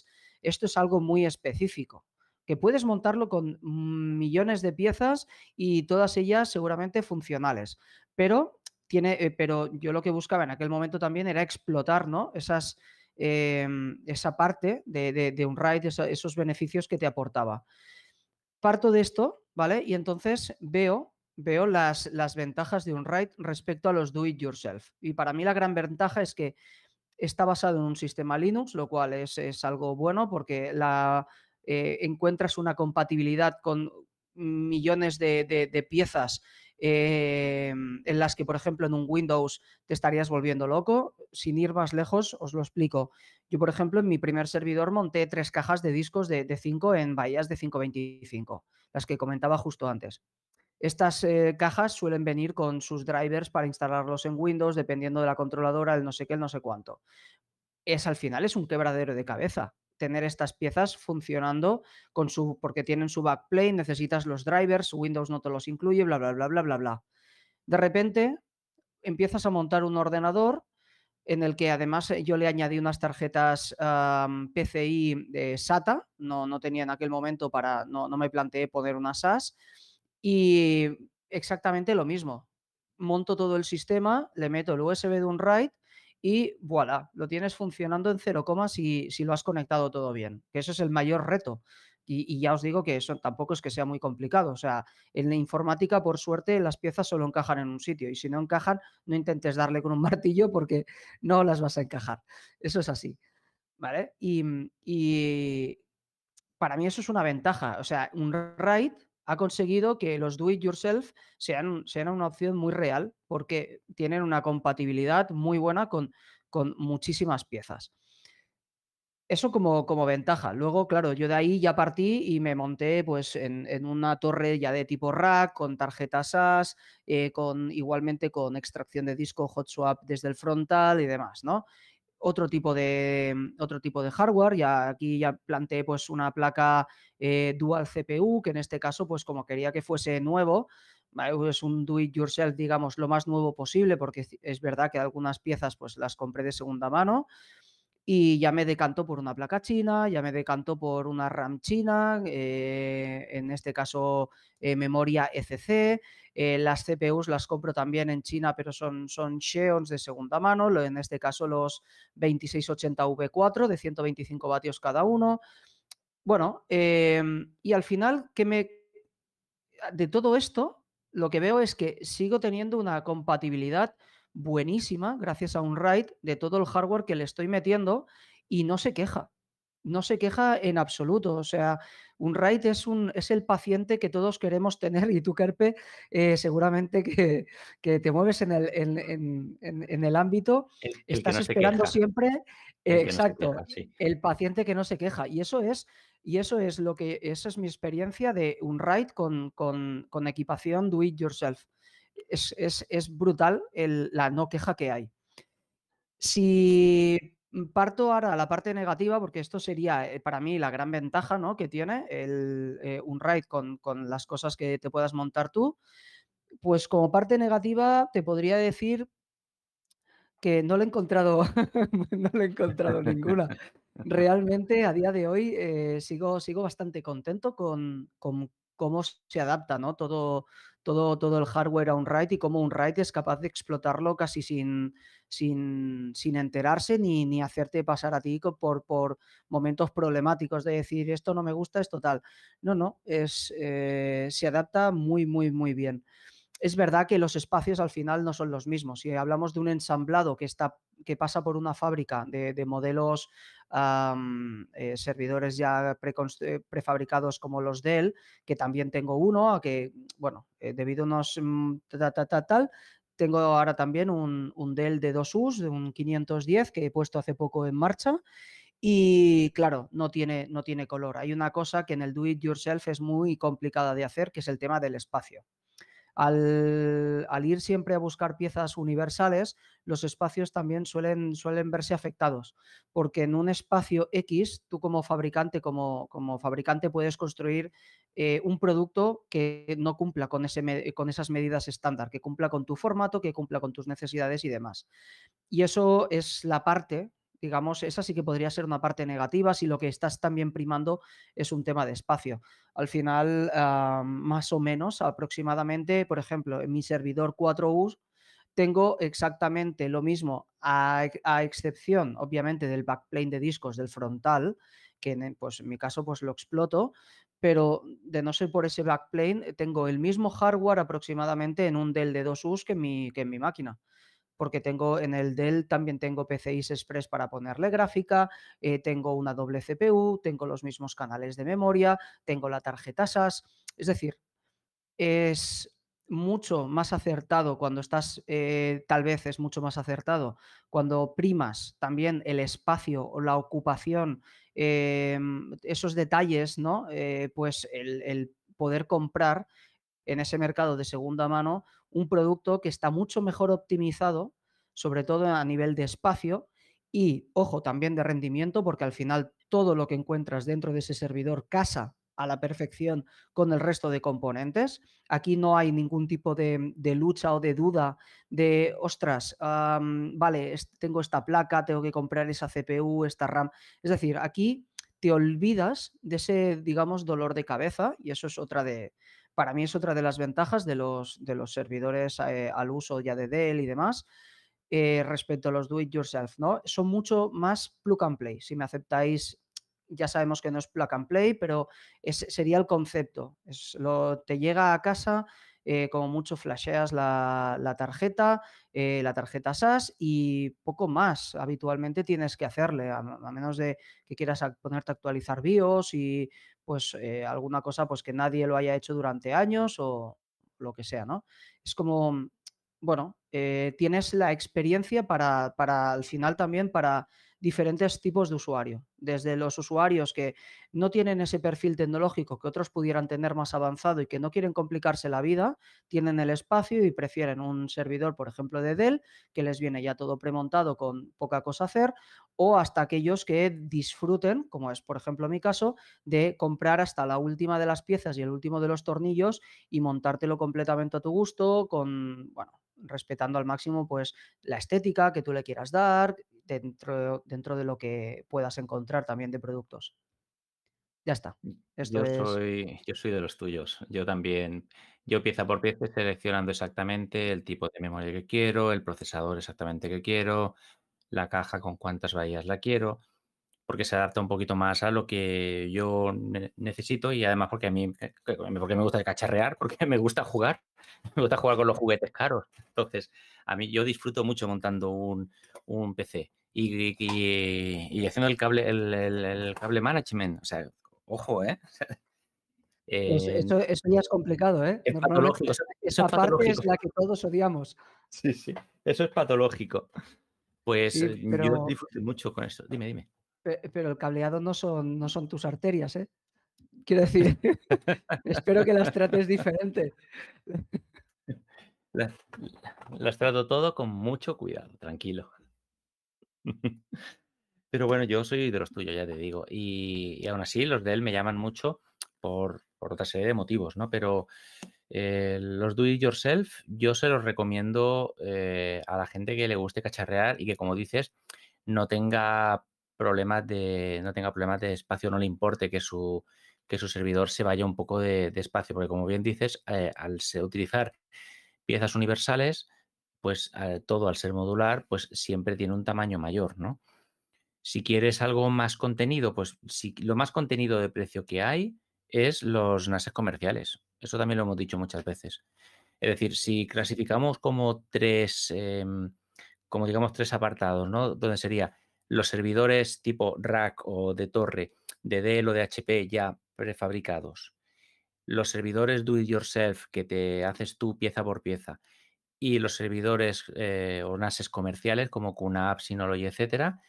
esto es algo muy específico que puedes montarlo con millones de piezas y todas ellas seguramente funcionales. Pero tiene, eh, pero yo lo que buscaba en aquel momento también era explotar, ¿no? Esas, eh, esa parte de, de, un ride, esos, beneficios que te aportaba. Parto de esto, ¿vale? Y entonces veo, veo las, las ventajas de un ride respecto a los do it yourself. Y para mí la gran ventaja es que está basado en un sistema Linux, lo cual es, es algo bueno porque la, eh, encuentras una compatibilidad con millones de, piezas eh, en las que, por ejemplo, en un Windows te estarías volviendo loco. Sin ir más lejos, os lo explico. Yo, por ejemplo, en mi primer servidor monté tres cajas de discos de, 5 en bahías de 525, las que comentaba justo antes. Estas eh, cajas suelen venir con sus drivers para instalarlos en Windows, dependiendo de la controladora, el no sé qué, el no sé cuánto. Es al final, es un quebradero de cabeza tener estas piezas funcionando con su, porque tienen su backplane, necesitas los drivers, Windows no te los incluye, bla, bla, bla, bla, bla, bla. De repente empiezas a montar un ordenador en el que además eh, yo le añadí unas tarjetas PCI de SATA, no, no tenía en aquel momento para, no, no me planteé poner una SAS, y exactamente lo mismo. Monto todo el sistema, le meto el USB de un RAID y voilà, lo tienes funcionando en 0, si, si lo has conectado todo bien, que eso es el mayor reto. Y, ya os digo que eso tampoco es que sea muy complicado. O sea, en la informática, por suerte, las piezas solo encajan en un sitio. Y si no encajan, no intentes darle con un martillo porque no las vas a encajar. Eso es así. ¿Vale? Y, y para mí eso es una ventaja. O sea, un RAID ha conseguido que los do it yourself sean, una opción muy real porque tienen una compatibilidad muy buena con, con muchísimas piezas. Eso como, como, ventaja. Luego, claro, yo de ahí ya partí y me monté pues en, una torre ya de tipo rack, con tarjetas SAS, eh, con, igualmente con extracción de disco hot swap desde el frontal y demás, ¿no? otro tipo de, otro tipo de hardware. Ya aquí ya planteé pues una placa eh, dual CPU, que en este caso pues como quería que fuese nuevo, es pues, un do it yourself, digamos, lo más nuevo posible, porque es verdad que algunas piezas pues las compré de segunda mano y ya me decanto por una placa china, ya me decanto por una RAM china, eh, en este caso eh, memoria ECC. Eh, las CPUs las compro también en China, pero son, son Xeons de segunda mano, en este caso los 2680V4 de 125 vatios cada uno. Bueno, y al final, que me... De todo esto, lo que veo es que sigo teniendo una compatibilidad buenísima gracias a un RAID de todo el hardware que le estoy metiendo y no se queja. No se queja en absoluto. O sea, un right es, un, es el paciente que todos queremos tener y tú, Kerpe, eh, seguramente que, te mueves en el, en, en, en ámbito. estás esperando siempre, eh, exacto, el paciente que no se queja. Y eso es y eso es lo que, esa es mi experiencia de un ride con equipación do it yourself es, brutal la no queja que hay. Si parto ahora a la parte negativa, porque esto sería eh, para mí la gran ventaja que tiene eh, un ride con, las cosas que te puedas montar tú, pues como parte negativa te podría decir que no lo he encontrado, no le he encontrado ninguna. Realmente a día de hoy eh, sigo, sigo bastante contento con, cómo se adapta ¿no? todo, todo, todo el hardware a un write y cómo un write es capaz de explotarlo casi sin, sin, sin enterarse ni, hacerte pasar a ti por, por momentos problemáticos de decir esto no me gusta, esto tal. No, no, es, eh, se adapta muy, muy, muy bien es verdad que los espacios al final no son los mismos. Si hablamos de un ensamblado que, está, que pasa por una fábrica de, modelos eh, servidores ya eh, prefabricados como los Dell, que también tengo uno, a que, bueno, eh, debido a unos mm, tal, tengo ahora también un, Dell de 2US, de un 510 que he puesto hace poco en marcha. Y claro, no tiene, no tiene color. Hay una cosa que en el do it yourself es muy complicada de hacer, que es el tema del espacio. Al, ir siempre a buscar piezas universales, los espacios también suelen, suelen verse afectados, porque en un espacio X, tú como fabricante, como, fabricante puedes construir eh, un producto que no cumpla con, con esas medidas estándar, que cumpla con tu formato, que cumpla con tus necesidades y demás. Y eso es la parte digamos, esa sí que podría ser una parte negativa si lo que estás también primando es un tema de espacio. Al final, ah, más o menos, aproximadamente, por ejemplo, en mi servidor 4U tengo exactamente lo mismo, a, excepción, obviamente, del backplane de discos, del frontal, que pues, en, mi caso pues, lo exploto, pero de no ser por ese backplane, tengo el mismo hardware aproximadamente en un Dell de 2 u que mi, que en mi máquina porque tengo en el Dell también tengo PCI Express para ponerle gráfica, eh, tengo una doble CPU, tengo los mismos canales de memoria, tengo la tarjeta SAS. Es decir, es mucho más acertado cuando estás, eh, tal vez es mucho más acertado, cuando primas también el espacio o la ocupación, eh, esos detalles, ¿no? pues el poder comprar en ese mercado de segunda mano un producto que está mucho mejor optimizado, sobre todo a nivel de espacio y, ojo, también de rendimiento, porque al final todo lo que encuentras dentro de ese servidor casa a la perfección con el resto de componentes. Aquí no hay ningún tipo de, lucha o de duda de, ostras, vale, tengo esta placa, tengo que comprar esa CPU, esta RAM. Es decir, aquí te olvidas de ese, digamos, dolor de cabeza y eso es otra de, para mí es otra de las ventajas de los, de los servidores eh, al uso ya de Dell y demás. Eh, respecto a los do it yourself, ¿no? Son mucho más plug and play. Si me aceptáis, ya sabemos que no es plug and play, pero sería el concepto. Es lo, te llega a casa, eh, como mucho flasheas la, tarjeta, la tarjeta SAS y poco más habitualmente tienes que hacerle, a, menos de que quieras ponerte a actualizar BIOS y pues eh, alguna cosa pues que nadie lo haya hecho durante años o lo que sea, ¿no? Es como, bueno, eh, tienes la experiencia para, para al final también para diferentes tipos de usuario, desde los usuarios que no tienen ese perfil tecnológico que otros pudieran tener más avanzado y que no quieren complicarse la vida, tienen el espacio y prefieren un servidor, por ejemplo, de Dell, que les viene ya todo premontado con poca cosa hacer, o hasta aquellos que disfruten, como es, por ejemplo, mi caso, de comprar hasta la última de las piezas y el último de los tornillos y montártelo completamente a tu gusto, con, bueno, respetando al máximo pues la estética que tú le quieras dar, dentro, dentro de lo que puedas encontrar también de productos. Ya está. yo, soy, de los tuyos. Yo también, yo pieza por pieza seleccionando exactamente el tipo de memoria que quiero, el procesador exactamente que quiero, la caja con cuántas bahías la quiero, porque se adapta un poquito más a lo que yo necesito y además porque a mí, eh, porque me gusta cacharrear, porque me gusta jugar, me gusta jugar con los juguetes caros. Entonces, a mí yo disfruto mucho montando un, un PC. Y, haciendo el cable, el, cable management. O sea, ojo, ¿eh? eh eso, ya es complicado, ¿eh? patológico. Esa es parte es la que todos odiamos. Sí, sí. Eso es patológico. Pues eh, yo mucho con eso. Dime, dime. Pero el cableado no son, no son tus arterias, ¿eh? Quiero decir, espero que las trates diferente. las, trato todo con mucho cuidado, tranquilo. Pero bueno, yo soy de los tuyos, ya te digo. Y, aún así, los de él me llaman mucho por, por otra serie de motivos, ¿no? Pero eh, los do it yourself, yo se los recomiendo eh, a la gente que le guste cacharrear y que, como dices, no tenga problemas de. no tenga problemas de espacio, no le importe que su que su servidor se vaya un poco de, espacio, porque como bien dices, eh, al utilizar piezas universales, pues eh, todo al ser modular, pues siempre tiene un tamaño mayor, ¿no? Si quieres algo más contenido, pues si, lo más contenido de precio que hay es los NASES comerciales. Eso también lo hemos dicho muchas veces. Es decir, si clasificamos como tres, em, como digamos tres apartados, ¿no? Donde sería los servidores tipo rack o de torre, de Dell o de HP ya prefabricados, los servidores do it yourself que te haces tú pieza por pieza y los servidores eh, o NASes comerciales como QNAP, Synology, etcétera.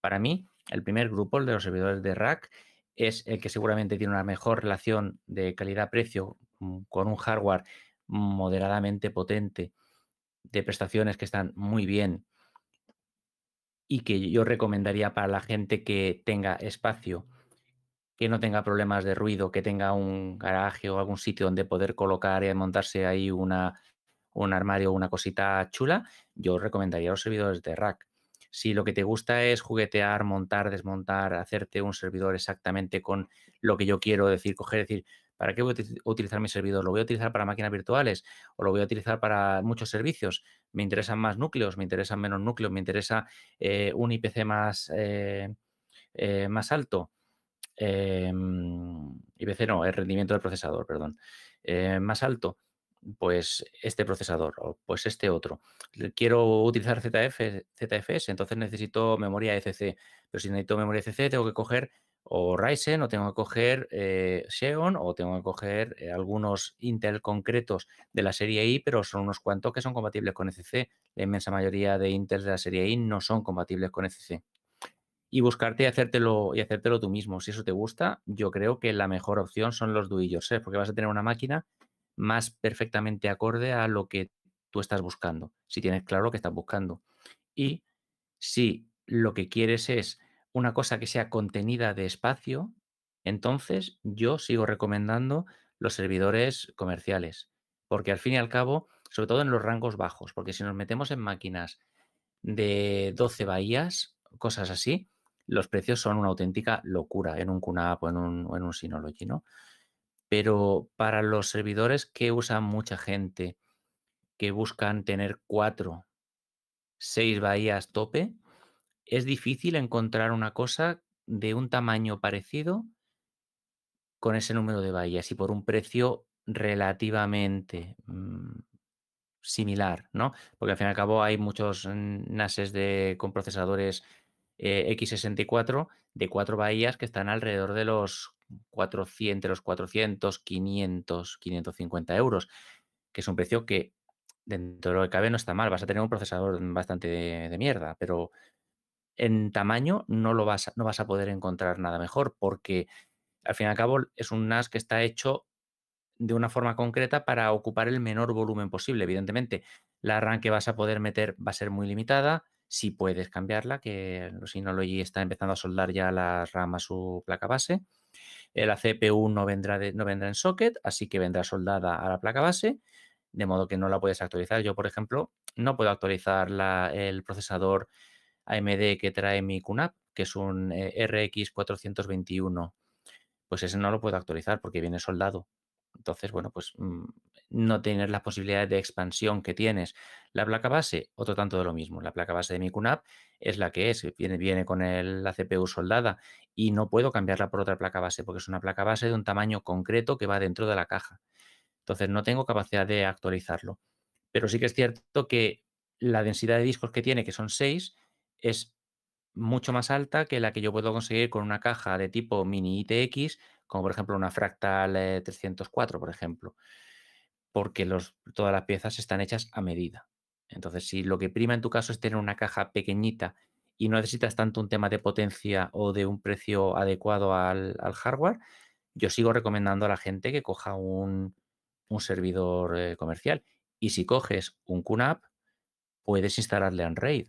Para mí, el primer grupo, el de los servidores de rack, es el que seguramente tiene una mejor relación de calidad-precio mm, con un hardware moderadamente potente, de prestaciones que están muy bien y que yo recomendaría para la gente que tenga espacio, que no tenga problemas de ruido, que tenga un garaje o algún sitio donde poder colocar y montarse ahí una, un armario una cosita chula, yo recomendaría los servidores de rack. Si lo que te gusta es juguetear, montar, desmontar, hacerte un servidor exactamente con lo que yo quiero decir, coger, decir, ¿para qué voy a utilizar mi servidor? ¿Lo voy a utilizar para máquinas virtuales o lo voy a utilizar para muchos servicios? ¿Me interesan más núcleos? ¿Me interesan menos núcleos? ¿Me interesa eh, un IPC más, eh, eh, más alto? Em, IPC no, el rendimiento del procesador, perdón. más alto pues este procesador o pues este otro. Quiero utilizar ZFS, entonces necesito memoria ECC, pero si necesito memoria ECC tengo que coger o Ryzen o tengo que coger eh, Xeon o tengo que coger eh, algunos Intel concretos de la serie I, pero son unos cuantos que son compatibles con ECC. La inmensa mayoría de Intel de la serie I no son compatibles con ECC. Y buscarte y hacértelo, y hacértelo tú mismo. Si eso te gusta, yo creo que la mejor opción son los do it porque vas a tener una máquina más perfectamente acorde a lo que tú estás buscando, si tienes claro lo que estás buscando. Y si lo que quieres es una cosa que sea contenida de espacio, entonces yo sigo recomendando los servidores comerciales, porque al fin y al cabo, sobre todo en los rangos bajos, porque si nos metemos en máquinas de 12 bahías, cosas así, los precios son una auténtica locura en un QNAP o en un, en un Synology, ¿no? Pero para los servidores que usan mucha gente, que buscan tener cuatro, seis bahías tope, es difícil encontrar una cosa de un tamaño parecido con ese número de bahías y por un precio relativamente mm, similar, ¿no? Porque al fin y al cabo hay muchos NASes de, con procesadores eh, X64 de cuatro bahías que están alrededor de los 400, entre los 400, 500, 550 euros, que es un precio que dentro de lo que cabe no está mal. Vas a tener un procesador bastante de, mierda, pero en tamaño no, lo vas, no vas a poder encontrar nada mejor porque al fin y al cabo es un NAS que está hecho de una forma concreta para ocupar el menor volumen posible. Evidentemente, la RAM que vas a poder meter va a ser muy limitada. Si puedes cambiarla, que Synology está empezando a soldar ya la RAM a su placa base. La CPU no vendrá, no vendrá en socket, así que vendrá soldada a la placa base, de modo que no la puedes actualizar. Yo, por ejemplo, no puedo actualizar la, el procesador AMD que trae mi QNAP, que es un eh, RX 421. Pues ese no lo puedo actualizar porque viene soldado. Entonces, bueno, pues mm, no tener las posibilidades de expansión que tienes. La placa base, otro tanto de lo mismo. La placa base de mi QNAP es la que es, viene, viene con el, la CPU soldada y no puedo cambiarla por otra placa base porque es una placa base de un tamaño concreto que va dentro de la caja. Entonces no tengo capacidad de actualizarlo. Pero sí que es cierto que la densidad de discos que tiene, que son 6, es mucho más alta que la que yo puedo conseguir con una caja de tipo mini ITX, como por ejemplo una Fractal 304, eh, por ejemplo porque todas las piezas están hechas a medida. Entonces, si lo que prima en tu caso es tener una caja pequeñita y no necesitas tanto un tema de potencia o de un precio adecuado al, hardware, yo sigo recomendando a la gente que coja un, servidor eh, comercial. Y si coges un QNAP, puedes instalarle raid.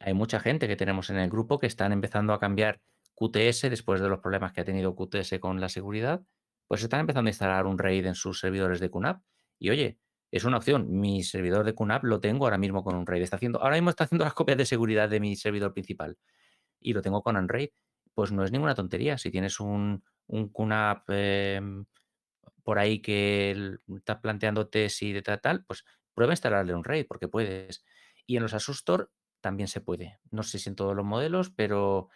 Hay mucha gente que tenemos en el grupo que están empezando a cambiar QTS después de los problemas que ha tenido QTS con la seguridad, pues están empezando a instalar un RAID en sus servidores de QNAP y oye, es una opción. Mi servidor de QNAP lo tengo ahora mismo con Unraid. Está haciendo, ahora mismo está haciendo las copias de seguridad de mi servidor principal y lo tengo con Unraid. Pues no es ninguna tontería. Si tienes un, un QNAP em, por ahí que está planteándote si de tal, tal, pues prueba a instalarle Unraid porque puedes. Y en los Asustor también se puede. No sé si en todos los modelos, pero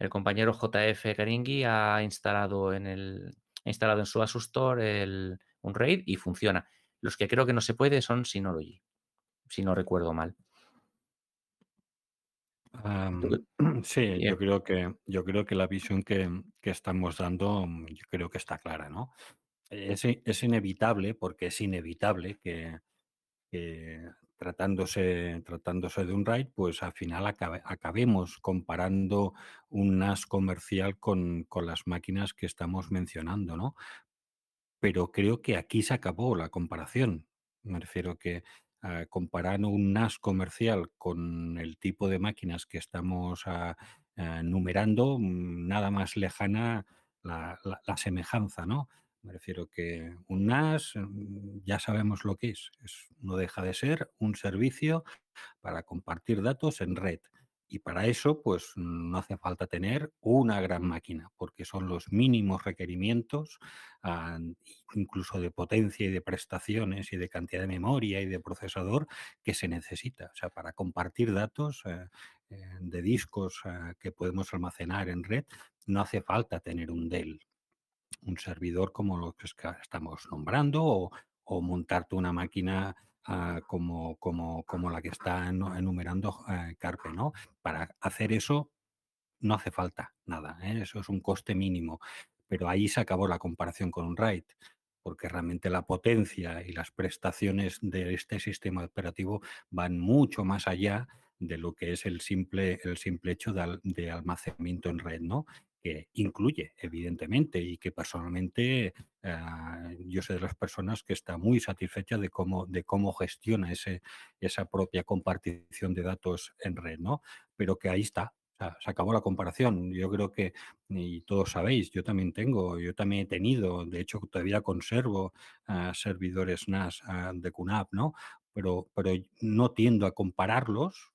el compañero JF Karingi ha instalado en el ha instalado en su Asustor el, un RAID y funciona. Los que creo que no se puede son Synology, si no recuerdo mal. sí, yo creo que yo creo que la visión que, estamos dando, mm, yo creo que está clara, ¿no? E-, es, inevitable, porque es inevitable que, tratándose, tratándose de un RAID, pues al final acabemos comparando un NAS comercial con, con, las máquinas que estamos mencionando, ¿no? pero creo que aquí se acabó la comparación. Me refiero que ah, comparar comparando un NAS comercial con el tipo de máquinas que estamos ah, ah, numerando, mm, nada más lejana la, semejanza, ¿no? Me refiero que un NAS mm, ya sabemos lo que es. No deja de ser un servicio para compartir datos en red. Y para eso, pues no hace falta tener una gran máquina, porque son los mínimos requerimientos, ah, incluso de potencia y de prestaciones y de cantidad de memoria y de procesador que se necesita. O sea, para compartir datos eh, eh, de discos eh, que podemos almacenar en red, no hace falta tener un Dell. un servidor como los que estamos nombrando o montarte una máquina Ah, como, como, como, la que está enumerando eh, Carpe. ¿no? Para hacer eso no hace falta nada, ¿eh? eso es un coste mínimo. Pero ahí se acabó la comparación con un RAID, porque realmente la potencia y las prestaciones de este sistema operativo van mucho más allá de lo que es el simple, el simple hecho de, de almacenamiento en red, ¿no? que incluye, evidentemente, y que personalmente ah, yo soy de las personas que está muy satisfecha de cómo, de cómo gestiona ese, esa propia compartición de datos en red, ¿no? Pero que ahí está, se acabó la comparación. Yo creo que, y todos sabéis, yo también tengo, yo también he tenido, de hecho todavía conservo ah, servidores NAS ah, de QNAP, ¿no? Pero, pero no tiendo a compararlos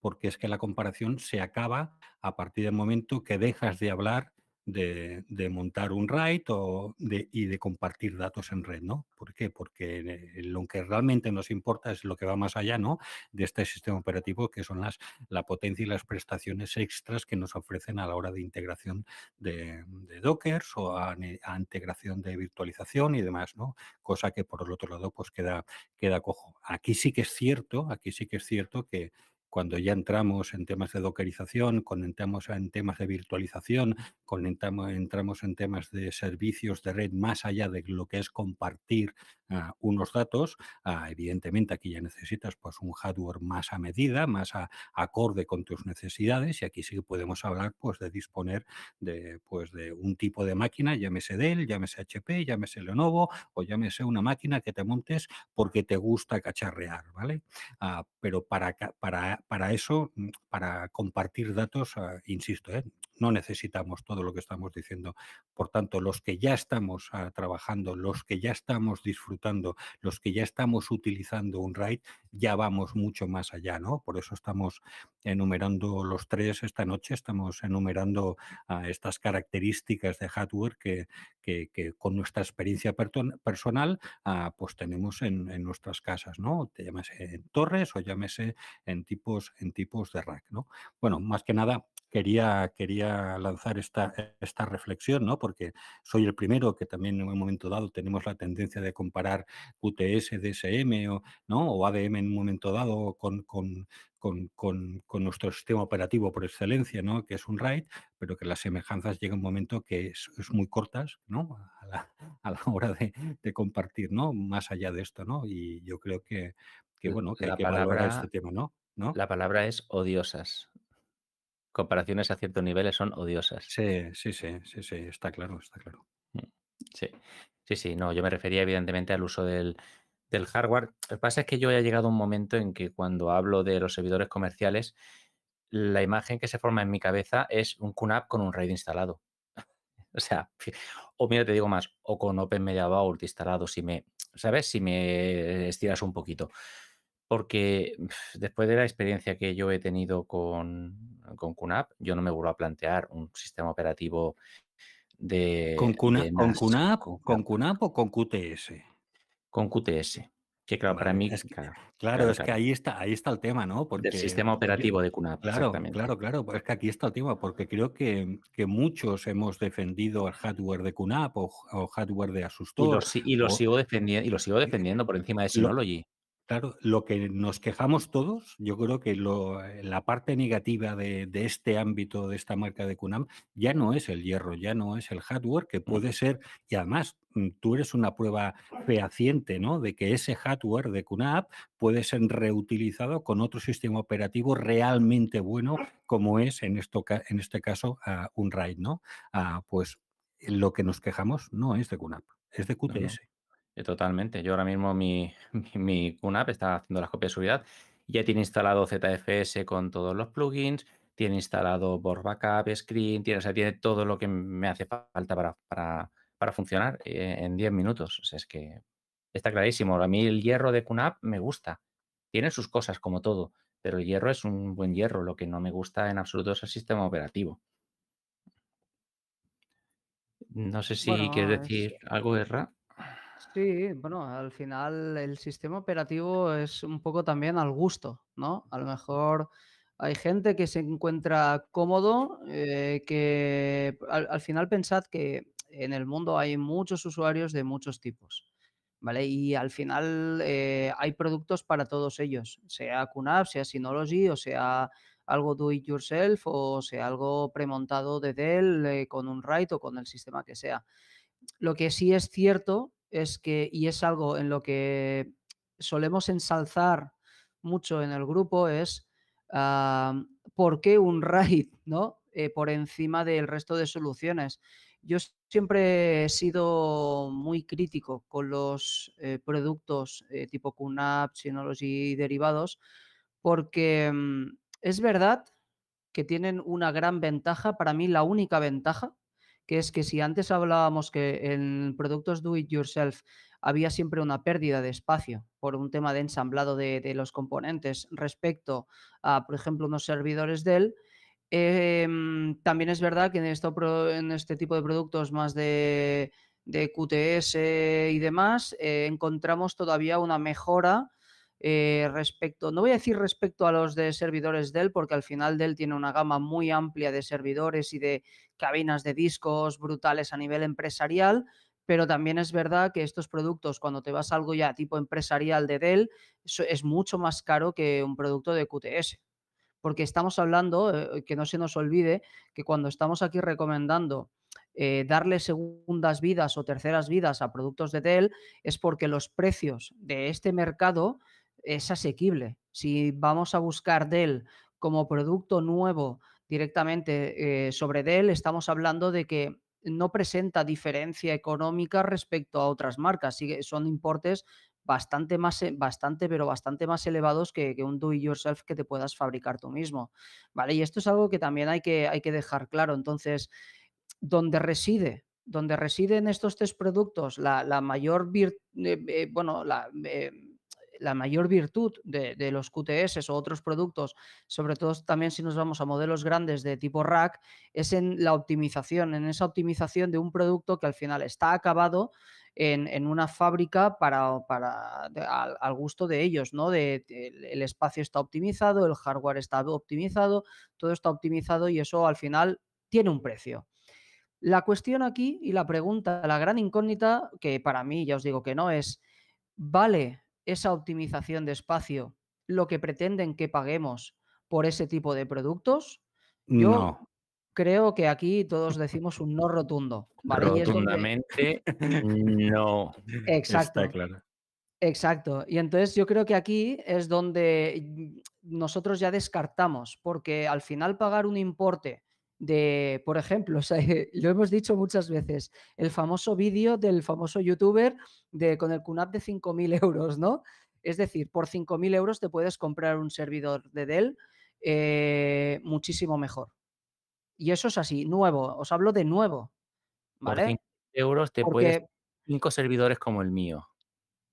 porque es que la comparación se acaba a partir del momento que dejas de hablar de, montar un RAID o y de compartir datos en red, ¿no? ¿Por qué? Porque eh, lo que realmente nos importa es lo que va más allá, ¿no? De este sistema operativo, que son las, la potencia y las prestaciones extras que nos ofrecen a la hora de integración de, de Dockers o a, a, integración de virtualización y demás, ¿no? Cosa que por el otro lado, pues queda, queda cojo. Aquí sí que es cierto, aquí sí que es cierto que cuando ya entramos en temas de dockerización, cuando entramos en temas de virtualización, cuando entramos en temas de servicios de red más allá de lo que es compartir ah, unos datos, ah, evidentemente aquí ya necesitas pues, un hardware más a medida, más acorde con tus necesidades y aquí sí que podemos hablar pues, de disponer de, pues, de un tipo de máquina, llámese Dell, llámese HP, llámese Lenovo o llámese una máquina que te montes porque te gusta cacharrear, ¿vale? Ah, pero para, para para, eso, mm, para compartir datos, ah, insisto, ¿eh? no necesitamos todo lo que estamos diciendo. Por tanto, los que ya estamos ah, trabajando, los que ya estamos disfrutando, los que ya estamos utilizando un RAID, ya vamos mucho más allá, ¿no? Por eso estamos enumerando los tres esta noche, estamos enumerando ah, estas características de hardware que, que, con nuestra experiencia personal pues tenemos en, nuestras casas, ¿no? Llámese en eh, torres o llámese en tipo en tipos de rack. ¿no? Bueno, más que nada quería, quería lanzar esta, esta reflexión, ¿no? porque soy el primero que también en un momento dado tenemos la tendencia de comparar UTS, DSM o, ¿no? o ADM en un momento dado con, con nuestro sistema operativo por excelencia, ¿no? que es un RAID, pero que las semejanzas llega un momento que es, muy cortas ¿no? a, la, hora de, compartir, ¿no? más allá de esto. ¿no? Y yo creo que, que bueno, que hay que palabra, valorar este tema. ¿no? La palabra es odiosas. Comparaciones a ciertos niveles son odiosas. Sí, sí, sí, sí, sí, está claro, está claro. Mm, sí, sí, sí, no, yo me refería evidentemente al uso del, hardware. Lo que pasa es que yo he llegado a un momento en que cuando hablo de los servidores comerciales, la imagen que se forma en mi cabeza es un QNAP con un RAID instalado. o sea, o mira, te digo más, o con Open Media Vault instalado, si me, ¿sabes? Si me estiras un poquito porque después de la experiencia que yo he tenido con, con QNAP, yo no me vuelvo a plantear un sistema operativo de... ¿Con, con, QNAP, o con QTS? Con QTS. Que claro, para mí. Es que, claro, es que ahí está, ahí está el tema, ¿no? Porque, el sistema operativo de QNAP. Claro, claro, claro. es que aquí está el tema, porque creo que, muchos hemos defendido el hardware de QNAP o, o hardware de Asustor. Y lo, sigo defendiendo, y lo sigo defendiendo por encima de Synology. Claro, lo que nos quejamos todos, yo creo que eh, la parte negativa de, este ámbito, de esta marca de Kunam, ya no es el hierro, ya no es el hardware, que mm. puede ser, y además mm, tú eres una prueba fehaciente, ¿no? De que ese hardware de Kunam puede ser reutilizado con otro sistema operativo realmente bueno, como es en, esto, en este caso Unride. un ¿no? Ah, pues lo que nos quejamos no es de QNAP, es de QTS. Eh, totalmente. Yo ahora mismo mi, mi, está haciendo las copias de seguridad. Ya tiene instalado ZFS con todos los plugins, tiene instalado Board Backup, Screen, tiene, tiene todo lo que me hace falta para, para, funcionar eh, en 10 minutos. es que está clarísimo. A mí el hierro de QNAP me gusta. Tiene sus cosas como todo, pero el hierro es un buen hierro. Lo que no me gusta en absoluto es el sistema operativo. No sé si quieres decir algo, Erra. Sí, bueno, al final el sistema operativo es un poco también al gusto, ¿no? A lo mejor hay gente que se encuentra cómodo, eh, que al, final pensad que en el mundo hay muchos usuarios de muchos tipos, ¿vale? Y al final eh, hay productos para todos ellos, sea QNAP, sea Synology o sea algo do it yourself o sea algo premontado de Dell eh, con un write o con el sistema que sea. Lo que sí es cierto es que, y es algo en lo que solemos ensalzar mucho en el grupo, es por qué un RAID, ¿no? Eh, por encima del resto de soluciones. Yo siempre he sido muy crítico con los eh, productos eh, tipo QNAP, Synology y derivados, porque mm, es verdad que tienen una gran ventaja, para mí la única ventaja que es que si antes hablábamos que en productos do it yourself había siempre una pérdida de espacio por un tema de ensamblado de, los componentes respecto a, por ejemplo, unos servidores Dell, em, también es verdad que en, esto, en este tipo de productos más de, de QTS y demás, eh, encontramos todavía una mejora eh, respecto, no voy a decir respecto a los de servidores Dell, porque al final Dell tiene una gama muy amplia de servidores y de cabinas de discos brutales a nivel empresarial, pero también es verdad que estos productos, cuando te vas algo ya tipo empresarial de Dell, es mucho más caro que un producto de QTS. Porque estamos hablando, eh, eh, que no se nos olvide, que cuando estamos aquí recomendando darle segundas vidas o terceras vidas a productos de Dell, es porque los precios de este mercado es asequible. Si vamos a buscar Dell como producto nuevo directamente eh, sobre Dell, estamos hablando de que no presenta diferencia económica respecto a otras marcas. son importes bastante más, bastante, pero bastante más elevados que, un do it yourself que te puedas fabricar tú mismo. ¿Vale? Y esto es algo que también hay que, hay que dejar claro. Entonces, donde reside, donde residen estos tres productos, la, mayor, eh, eh, bueno, la, la mayor virtud de, los QTS o otros productos, sobre todo también si nos vamos a modelos grandes de tipo rack, es en la optimización, en esa optimización de un producto que al final está acabado en, una fábrica para, al, gusto de ellos, ¿no? De, el espacio está optimizado, el hardware está optimizado, todo está optimizado y eso al final tiene un precio. La cuestión aquí y la pregunta, la gran incógnita, que para mí ya os digo que no, es, ¿vale esa optimización de espacio lo que pretenden que paguemos por ese tipo de productos? Yo creo que aquí todos decimos un no rotundo. Rotundamente no. Exacto. claro. Exacto. Y entonces yo creo que aquí es donde mm, nosotros ya descartamos, porque al final pagar un importe de, por ejemplo, lo hemos dicho muchas veces, el famoso vídeo del famoso youtuber de, con el QNAP de 5.000 euros, ¿no? Es decir, por 5.000 euros te puedes comprar un servidor de Dell eh, muchísimo mejor. Y eso es así, nuevo, os hablo de nuevo. ¿vale? Por 5 euros te Porque, puedes cinco servidores como el mío.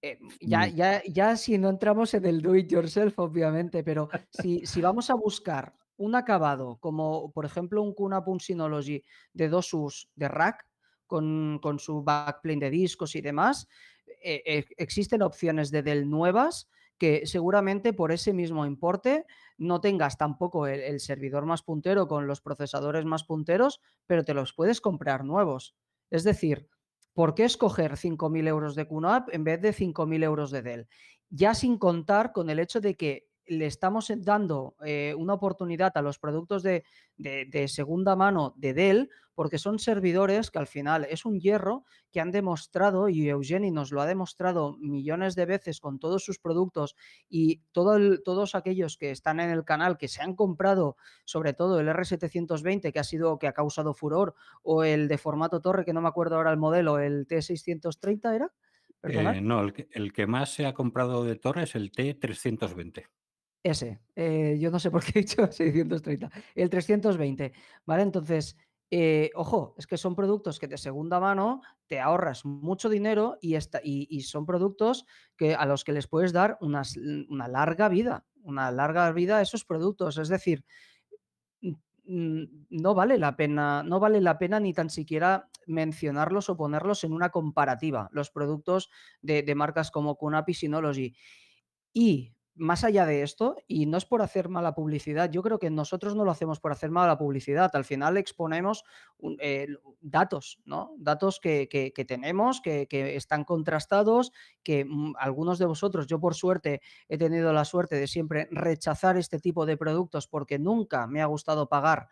Eh, ya, mm. ya, ya si no entramos en el do it yourself, obviamente, pero si, si vamos a buscar un acabado, como por ejemplo un un Synology de dos us de rack, con, su backplane de discos y demás, e, e, existen opciones de Dell nuevas que seguramente por ese mismo importe no tengas tampoco el, servidor más puntero con los procesadores más punteros, pero te los puedes comprar nuevos. Es decir, ¿por qué escoger 5.000 euros de QNAP en vez de 5.000 euros de Dell? Ya sin contar con el hecho de que le estamos eh, dando eh, una oportunidad a los productos de, de, segunda mano de Dell, porque son servidores que al final es un hierro que han demostrado, y Eugeni nos lo ha demostrado millones de veces con todos sus productos y todo todos aquellos que están en el canal que se han comprado, sobre todo el R720 que ha sido, que ha causado furor, o el de formato torre, que no me acuerdo ahora el modelo, el T630 era. Eh, no, el que, el que más se ha comprado de torre es el T320 ese. Eh, yo no sé por qué he dicho 630. El 320, ¿vale? Entonces, eh, ojo, es que son productos que de segunda mano te ahorras mucho dinero y, y, son productos que, a los que les puedes dar mm, una larga vida, una larga vida a esos productos. Es decir, mm, mm, no vale la pena, no vale la pena ni tan siquiera mencionarlos o ponerlos en una comparativa, los productos de, marcas como Kunapi Synology. Y más allá de esto, y no es por hacer mala publicidad, yo creo que nosotros no lo hacemos por hacer mala publicidad, al final exponemos eh, datos, ¿no? Datos que, tenemos, que, están contrastados, que mm, algunos de vosotros, yo por suerte, he tenido la suerte de siempre rechazar este tipo de productos porque nunca me ha gustado pagar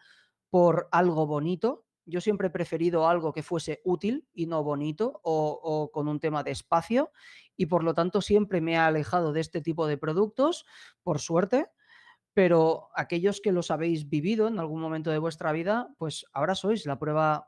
por algo bonito. Yo siempre he preferido algo que fuese útil y no bonito o con un tema de espacio y por lo tanto siempre me he alejado de este tipo de productos, por suerte, pero aquellos que los habéis vivido en algún momento de vuestra vida, pues ahora sois la prueba,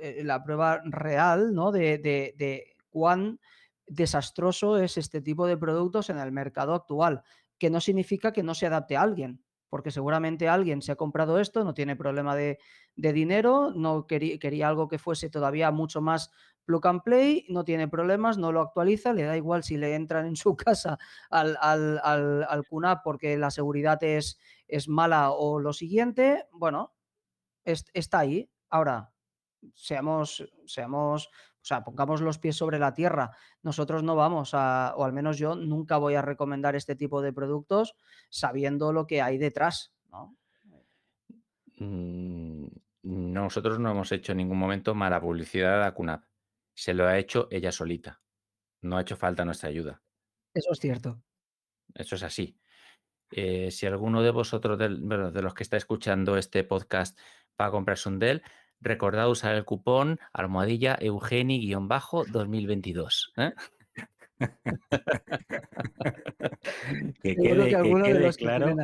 eh, la prueba real ¿no? de cuán desastroso es este tipo de productos en el mercado actual, que no significa que no se adapte a alguien porque seguramente alguien se ha comprado esto, no tiene problema de, dinero, no quería, algo que fuese todavía mucho más plug and play, no tiene problemas, no lo actualiza, le da igual si le entran en su casa al, al, porque la seguridad es, es mala o lo siguiente, bueno, está ahí. Ahora, seamos, seamos o sea, pongamos los pies sobre la tierra. Nosotros no vamos a, o al menos yo nunca voy a recomendar este tipo de productos sabiendo lo que hay detrás, mm, Nosotros no hemos hecho en ningún momento mala publicidad a CUNAP. Se lo ha hecho ella solita. No ha hecho falta nuestra ayuda. Eso es cierto. Eso es así. Eh, si alguno de vosotros, de, los que está escuchando este podcast, va a comprarse un Dell, Recordad usar el cupón almohadilla Eugeni-2022. ¿eh? que quede, claro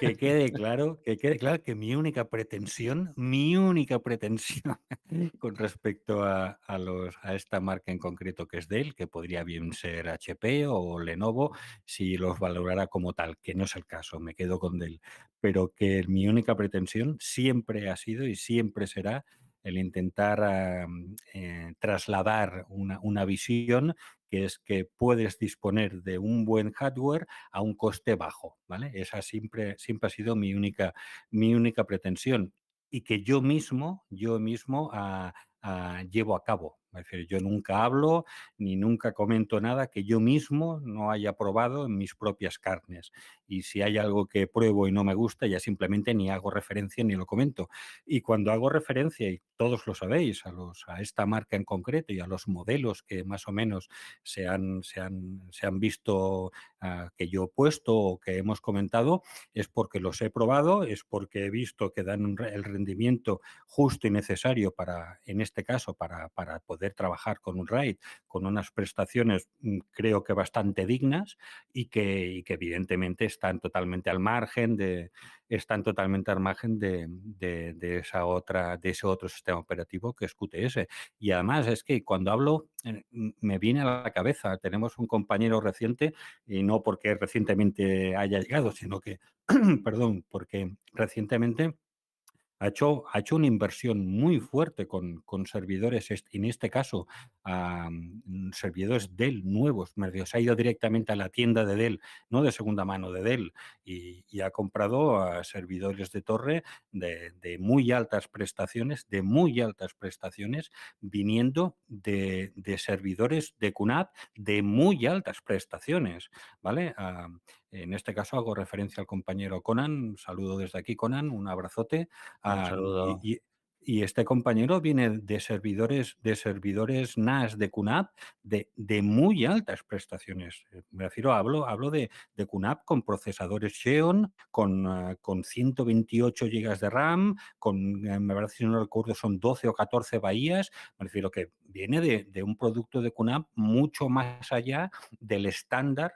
que quede claro, que quede claro que mi única pretensión, mi única pretensión con respecto a, los, a esta marca en concreto que es Dell, que podría bien ser HP o Lenovo, si los valorara como tal, que no es el caso, me quedo con Dell, pero que mi única pretensión siempre ha sido y siempre será el intentar eh, trasladar una, una, visión que es que puedes disponer de un buen hardware a un coste bajo, ¿vale? Esa siempre, siempre ha sido mi única, mi única pretensión y que yo mismo, yo mismo ah, ah, llevo a cabo, yo nunca hablo ni nunca comento nada que yo mismo no haya probado en mis propias carnes. Y si hay algo que pruebo y no me gusta, ya simplemente ni hago referencia ni lo comento. Y cuando hago referencia, y todos lo sabéis, a, los, a esta marca en concreto y a los modelos que más o menos se han, se han, se han visto ah, que yo he puesto o que hemos comentado, es porque los he probado, es porque he visto que dan el rendimiento justo y necesario para, en este caso, para, para poder trabajar con un RAID, con unas prestaciones mm, creo que bastante dignas y que, evidentemente están totalmente al margen de, están totalmente al margen de, de, esa otra, de ese otro sistema operativo que es QTS. Y además es que cuando hablo eh, me viene a la cabeza, tenemos un compañero reciente, y no porque recientemente haya llegado, sino que, perdón, porque recientemente ha hecho, ha hecho una inversión muy fuerte con, servidores, en este caso, a mm, servidores Dell nuevos. Se ha ido directamente a la tienda de Dell, no de segunda mano de Dell, y, ha comprado a servidores de torre de, muy altas prestaciones, de muy altas prestaciones, viniendo de, servidores de Cunad de muy altas prestaciones, ¿vale? Ah, en este caso hago referencia al compañero Conan. Un saludo desde aquí, Conan. Un abrazote. Un ah, saludo. Y, este compañero viene de servidores, de servidores NAS de QNAP de, de muy altas prestaciones. Eh, me refiero, hablo, hablo de, de QNAP con procesadores Xeon, con, ah, con 128 GB de RAM, con, eh, me parece si no recuerdo, son 12 o 14 bahías. Me refiero que viene de, de un producto de QNAP mucho más allá del estándar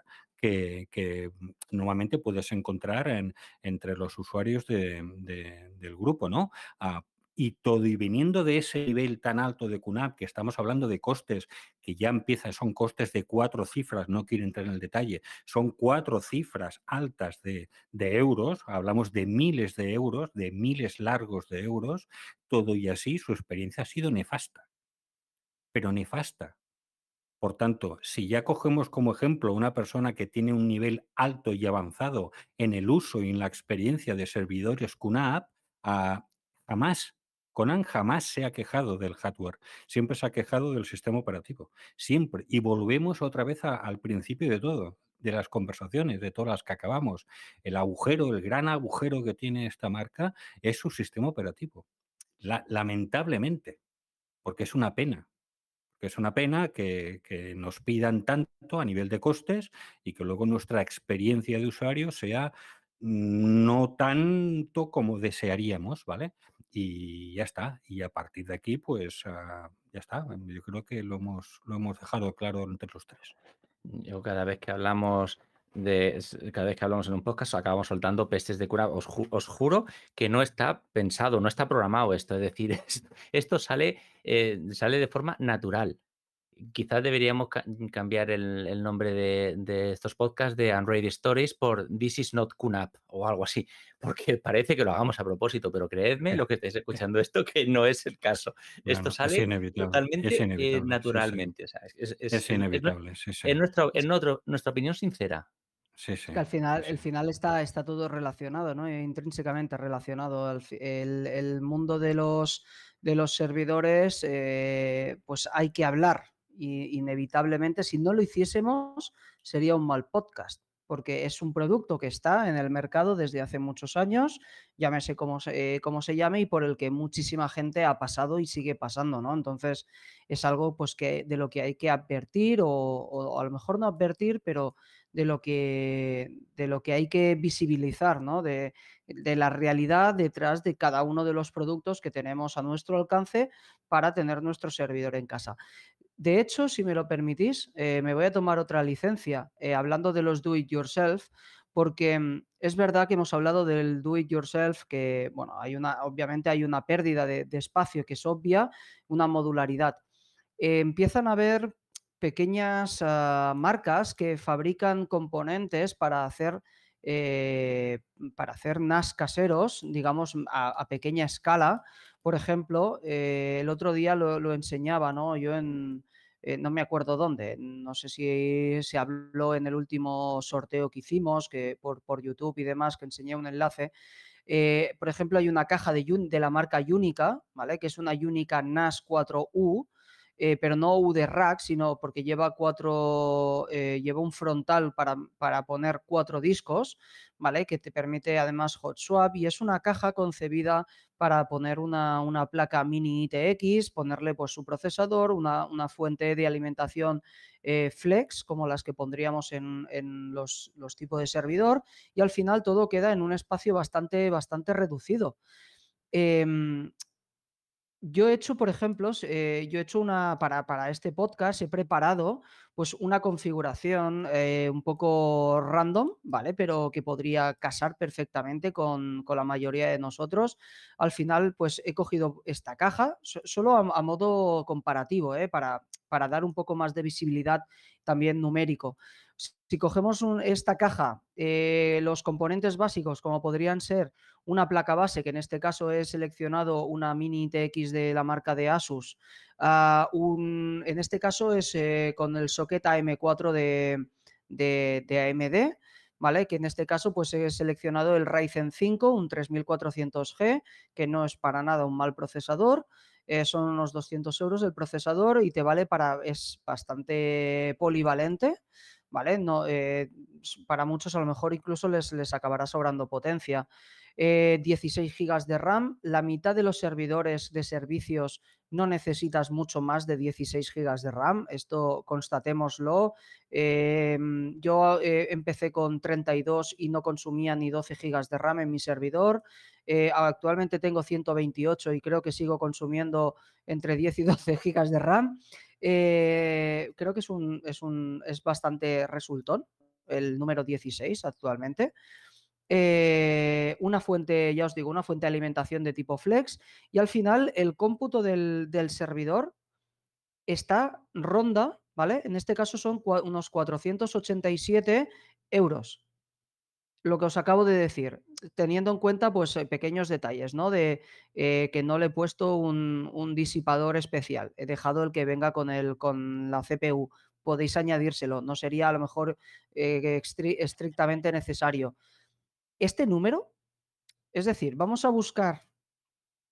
que, normalmente puedes encontrar entre los usuarios del grupo, ¿no? Ah, y todo y viniendo de ese nivel tan alto de CUNAP, que estamos hablando de costes que ya empiezan, son costes de cuatro cifras, no quiero entrar en el detalle, son cuatro cifras altas de euros, hablamos de miles de euros, de miles largos de euros, todo y así su experiencia ha sido nefasta, pero nefasta. Por tanto, si ya cogemos como ejemplo una persona que tiene un nivel alto y avanzado en el uso y en la experiencia de servidores QNAP, ah, jamás, Conan jamás se ha quejado del hardware, siempre se ha quejado del sistema operativo, siempre. Y volvemos otra vez al principio de todo, de las conversaciones, de todas las que acabamos. El agujero, el gran agujero que tiene esta marca es su sistema operativo, lamentablemente, porque es una pena, que es una pena que, nos pidan tanto a nivel de costes y que luego nuestra experiencia de usuario sea no tanto como desearíamos, ¿vale? Y ya está. Y a partir de aquí, pues ah, ya está. Em, yo creo que lo hemos, lo hemos dejado claro entre los tres. Yo cada vez que hablamos cada vez que hablamos en un podcast acabamos soltando pestes de cura. Os, juro que no está pensado, no está programado esto. Es decir, esto sale, eh, sale de forma natural. Quizás deberíamos cambiar el, nombre de, estos podcasts de Unraid Stories por This is not Kunap o algo así, porque parece que lo hagamos a propósito, pero creedme eh. lo que estáis escuchando esto que no es el caso. esto sale totalmente naturalmente. Es, inevitable. otro nuestra opinión sincera al final, el final está, está todo relacionado, ¿no? E intrínsecamente relacionado. Al el, el, mundo de los, de los servidores, eh, pues hay que hablar. Y inevitablemente, si no lo hiciésemos, sería un mal podcast porque es un producto que está en el mercado desde hace muchos años, llámese como se, se llame, y por el que muchísima gente ha pasado y sigue pasando, ¿no? Entonces, es algo pues que de lo que hay que advertir, o, a lo mejor no advertir, pero de lo que, de lo que hay que visibilizar, ¿no? de la realidad detrás de cada uno de los productos que tenemos a nuestro alcance para tener nuestro servidor en casa. De hecho, si me lo permitís, eh, me voy a tomar otra licencia eh, hablando de los do it yourself, porque mm, es verdad que hemos hablado del do it yourself, que bueno, hay una, obviamente hay una pérdida de, espacio que es obvia, una modularidad. Eh, empiezan a haber pequeñas ah, marcas que fabrican componentes para hacer para hacer NAS caseros, digamos, a, pequeña escala, por ejemplo, eh, el otro día lo, enseñaba, ¿no? Yo en, eh, no me acuerdo dónde, no sé si se habló en el último sorteo que hicimos que por, YouTube y demás, que enseñé un enlace. Eh, por ejemplo, hay una caja de, de la marca Yunica, ¿vale? Que es una Yunica NAS 4U, eh, pero no de rack, sino porque lleva cuatro, eh, lleva un frontal para, poner cuatro discos, ¿vale? Que te permite además hot swap y es una caja concebida para poner una, placa mini ITX, ponerle pues su procesador, una, fuente de alimentación eh, flex, como las que pondríamos en, los, los, tipos de servidor, y al final todo queda en un espacio bastante, bastante reducido em, yo he hecho, por ejemplo, eh, yo he hecho una, para, este podcast he preparado pues una configuración eh, un poco random, ¿vale? Pero que podría casar perfectamente con, la mayoría de nosotros. Al final, pues he cogido esta caja, solo a, modo comparativo, ¿eh? Para, para dar un poco más de visibilidad también numérico. Si cogemos esta caja, los componentes básicos, como podrían ser una placa base, que en este caso he seleccionado una Mini TX de la marca de Asus. Ah, en este caso es eh, con el socket AM4 de, AMD. ¿Vale? Que en este caso pues he seleccionado el Ryzen 5, un 3400G, que no es para nada un mal procesador. Eh, son unos 200 euros el procesador y te vale para, es bastante polivalente, ¿vale? No, eh, para muchos a lo mejor incluso les, les acabará sobrando potencia. 16 eh, GB de RAM, la mitad de los servidores de servicios no necesitas mucho más de 16 GB de RAM, esto constatémoslo. Eh, yo eh, empecé con 32 y no consumía ni 12 GB de RAM en mi servidor. actualmente tengo 128 y creo que sigo consumiendo entre 10 y 12 GB de RAM. creo que es, un, es, un, es bastante resultón el número 16 actualmente. Eh, una fuente, ya os digo, una fuente de alimentación de tipo flex y al final el cómputo del, servidor está ronda, ¿vale? En este caso son unos 487 euros. Lo que os acabo de decir, teniendo en cuenta pues eh, pequeños detalles, ¿no? De eh, que no le he puesto un, disipador especial, he dejado el que venga con, el, con la CPU, podéis añadírselo, no sería a lo mejor estrictamente necesario. Este número, es decir, vamos a buscar,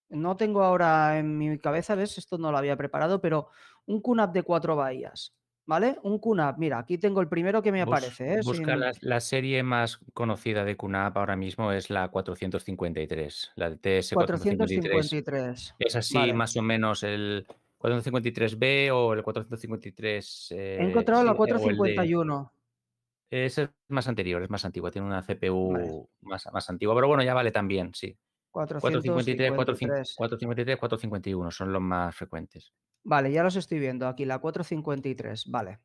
no tengo ahora en mi cabeza, ¿ves? Esto no lo había preparado, pero un CUNAP de cuatro bahías. ¿Vale? Un CUNAP, Mira, aquí tengo el primero que me aparece. ¿eh? la, serie más conocida de QNAP ahora mismo es la 453, la de TS453. Es así más o menos el, 453B o el 453. He eh, encontrado la 451 es más anterior, es más antigua, tiene una CPU más, antigua, pero bueno, ya vale también, sí. 453, 453, 451 son los más frecuentes. Vale, ya los estoy viendo aquí, la 453, vale.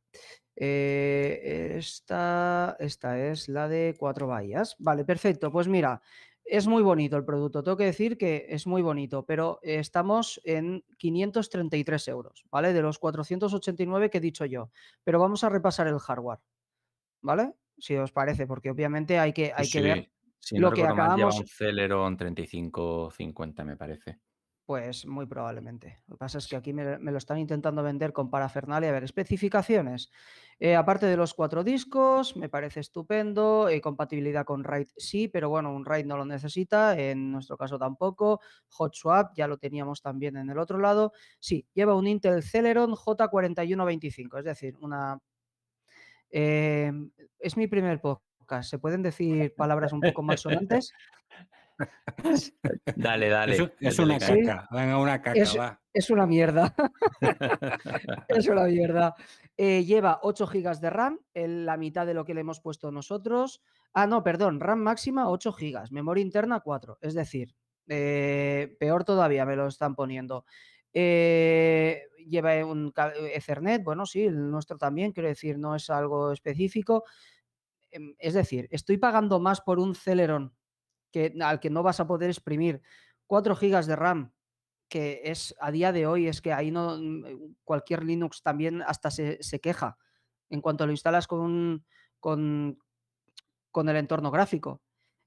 Eh, esta, esta es la de cuatro vallas. Vale, perfecto. Pues mira, es muy bonito el producto. Tengo que decir que es muy bonito, pero estamos en 533 euros, ¿vale? De los 489 que he dicho yo. Pero vamos a repasar el hardware, ¿vale? Si os parece, porque obviamente hay que, hay que ver lo que acabamos. Lleva un Celeron 3550, me parece. Pues muy probablemente. Lo que pasa es que aquí me, lo están intentando vender con parafernalia. A ver, especificaciones. Eh, aparte de los cuatro discos, me parece estupendo. Eh, compatibilidad con RAID sí, pero bueno, un RAID no lo necesita, en nuestro caso tampoco. Hot Swap, ya lo teníamos también en el otro lado. Sí, lleva un Intel Celeron J4125, es decir, una Em, es mi primer podcast. ¿Se pueden decir palabras un poco más sonantes? dale, dale. Es, una caca. Venga, una caca, va. Es una mierda. es una mierda. Eh, lleva 8 gigas de RAM, la mitad de lo que le hemos puesto nosotros. Ah, no, perdón, RAM máxima 8 gigas, memoria interna 4. Es decir, eh, peor todavía me lo están poniendo. Eh, lleva un eh, Ethernet, bueno, sí, el nuestro también, quiero decir, no es algo específico. Em, es decir, estoy pagando más por un Celeron que, al que no vas a poder exprimir. 4 GB de RAM, que es a día de hoy, es que ahí no mm, eh, cualquier Linux también hasta se, queja en cuanto lo instalas con, con, con el entorno gráfico.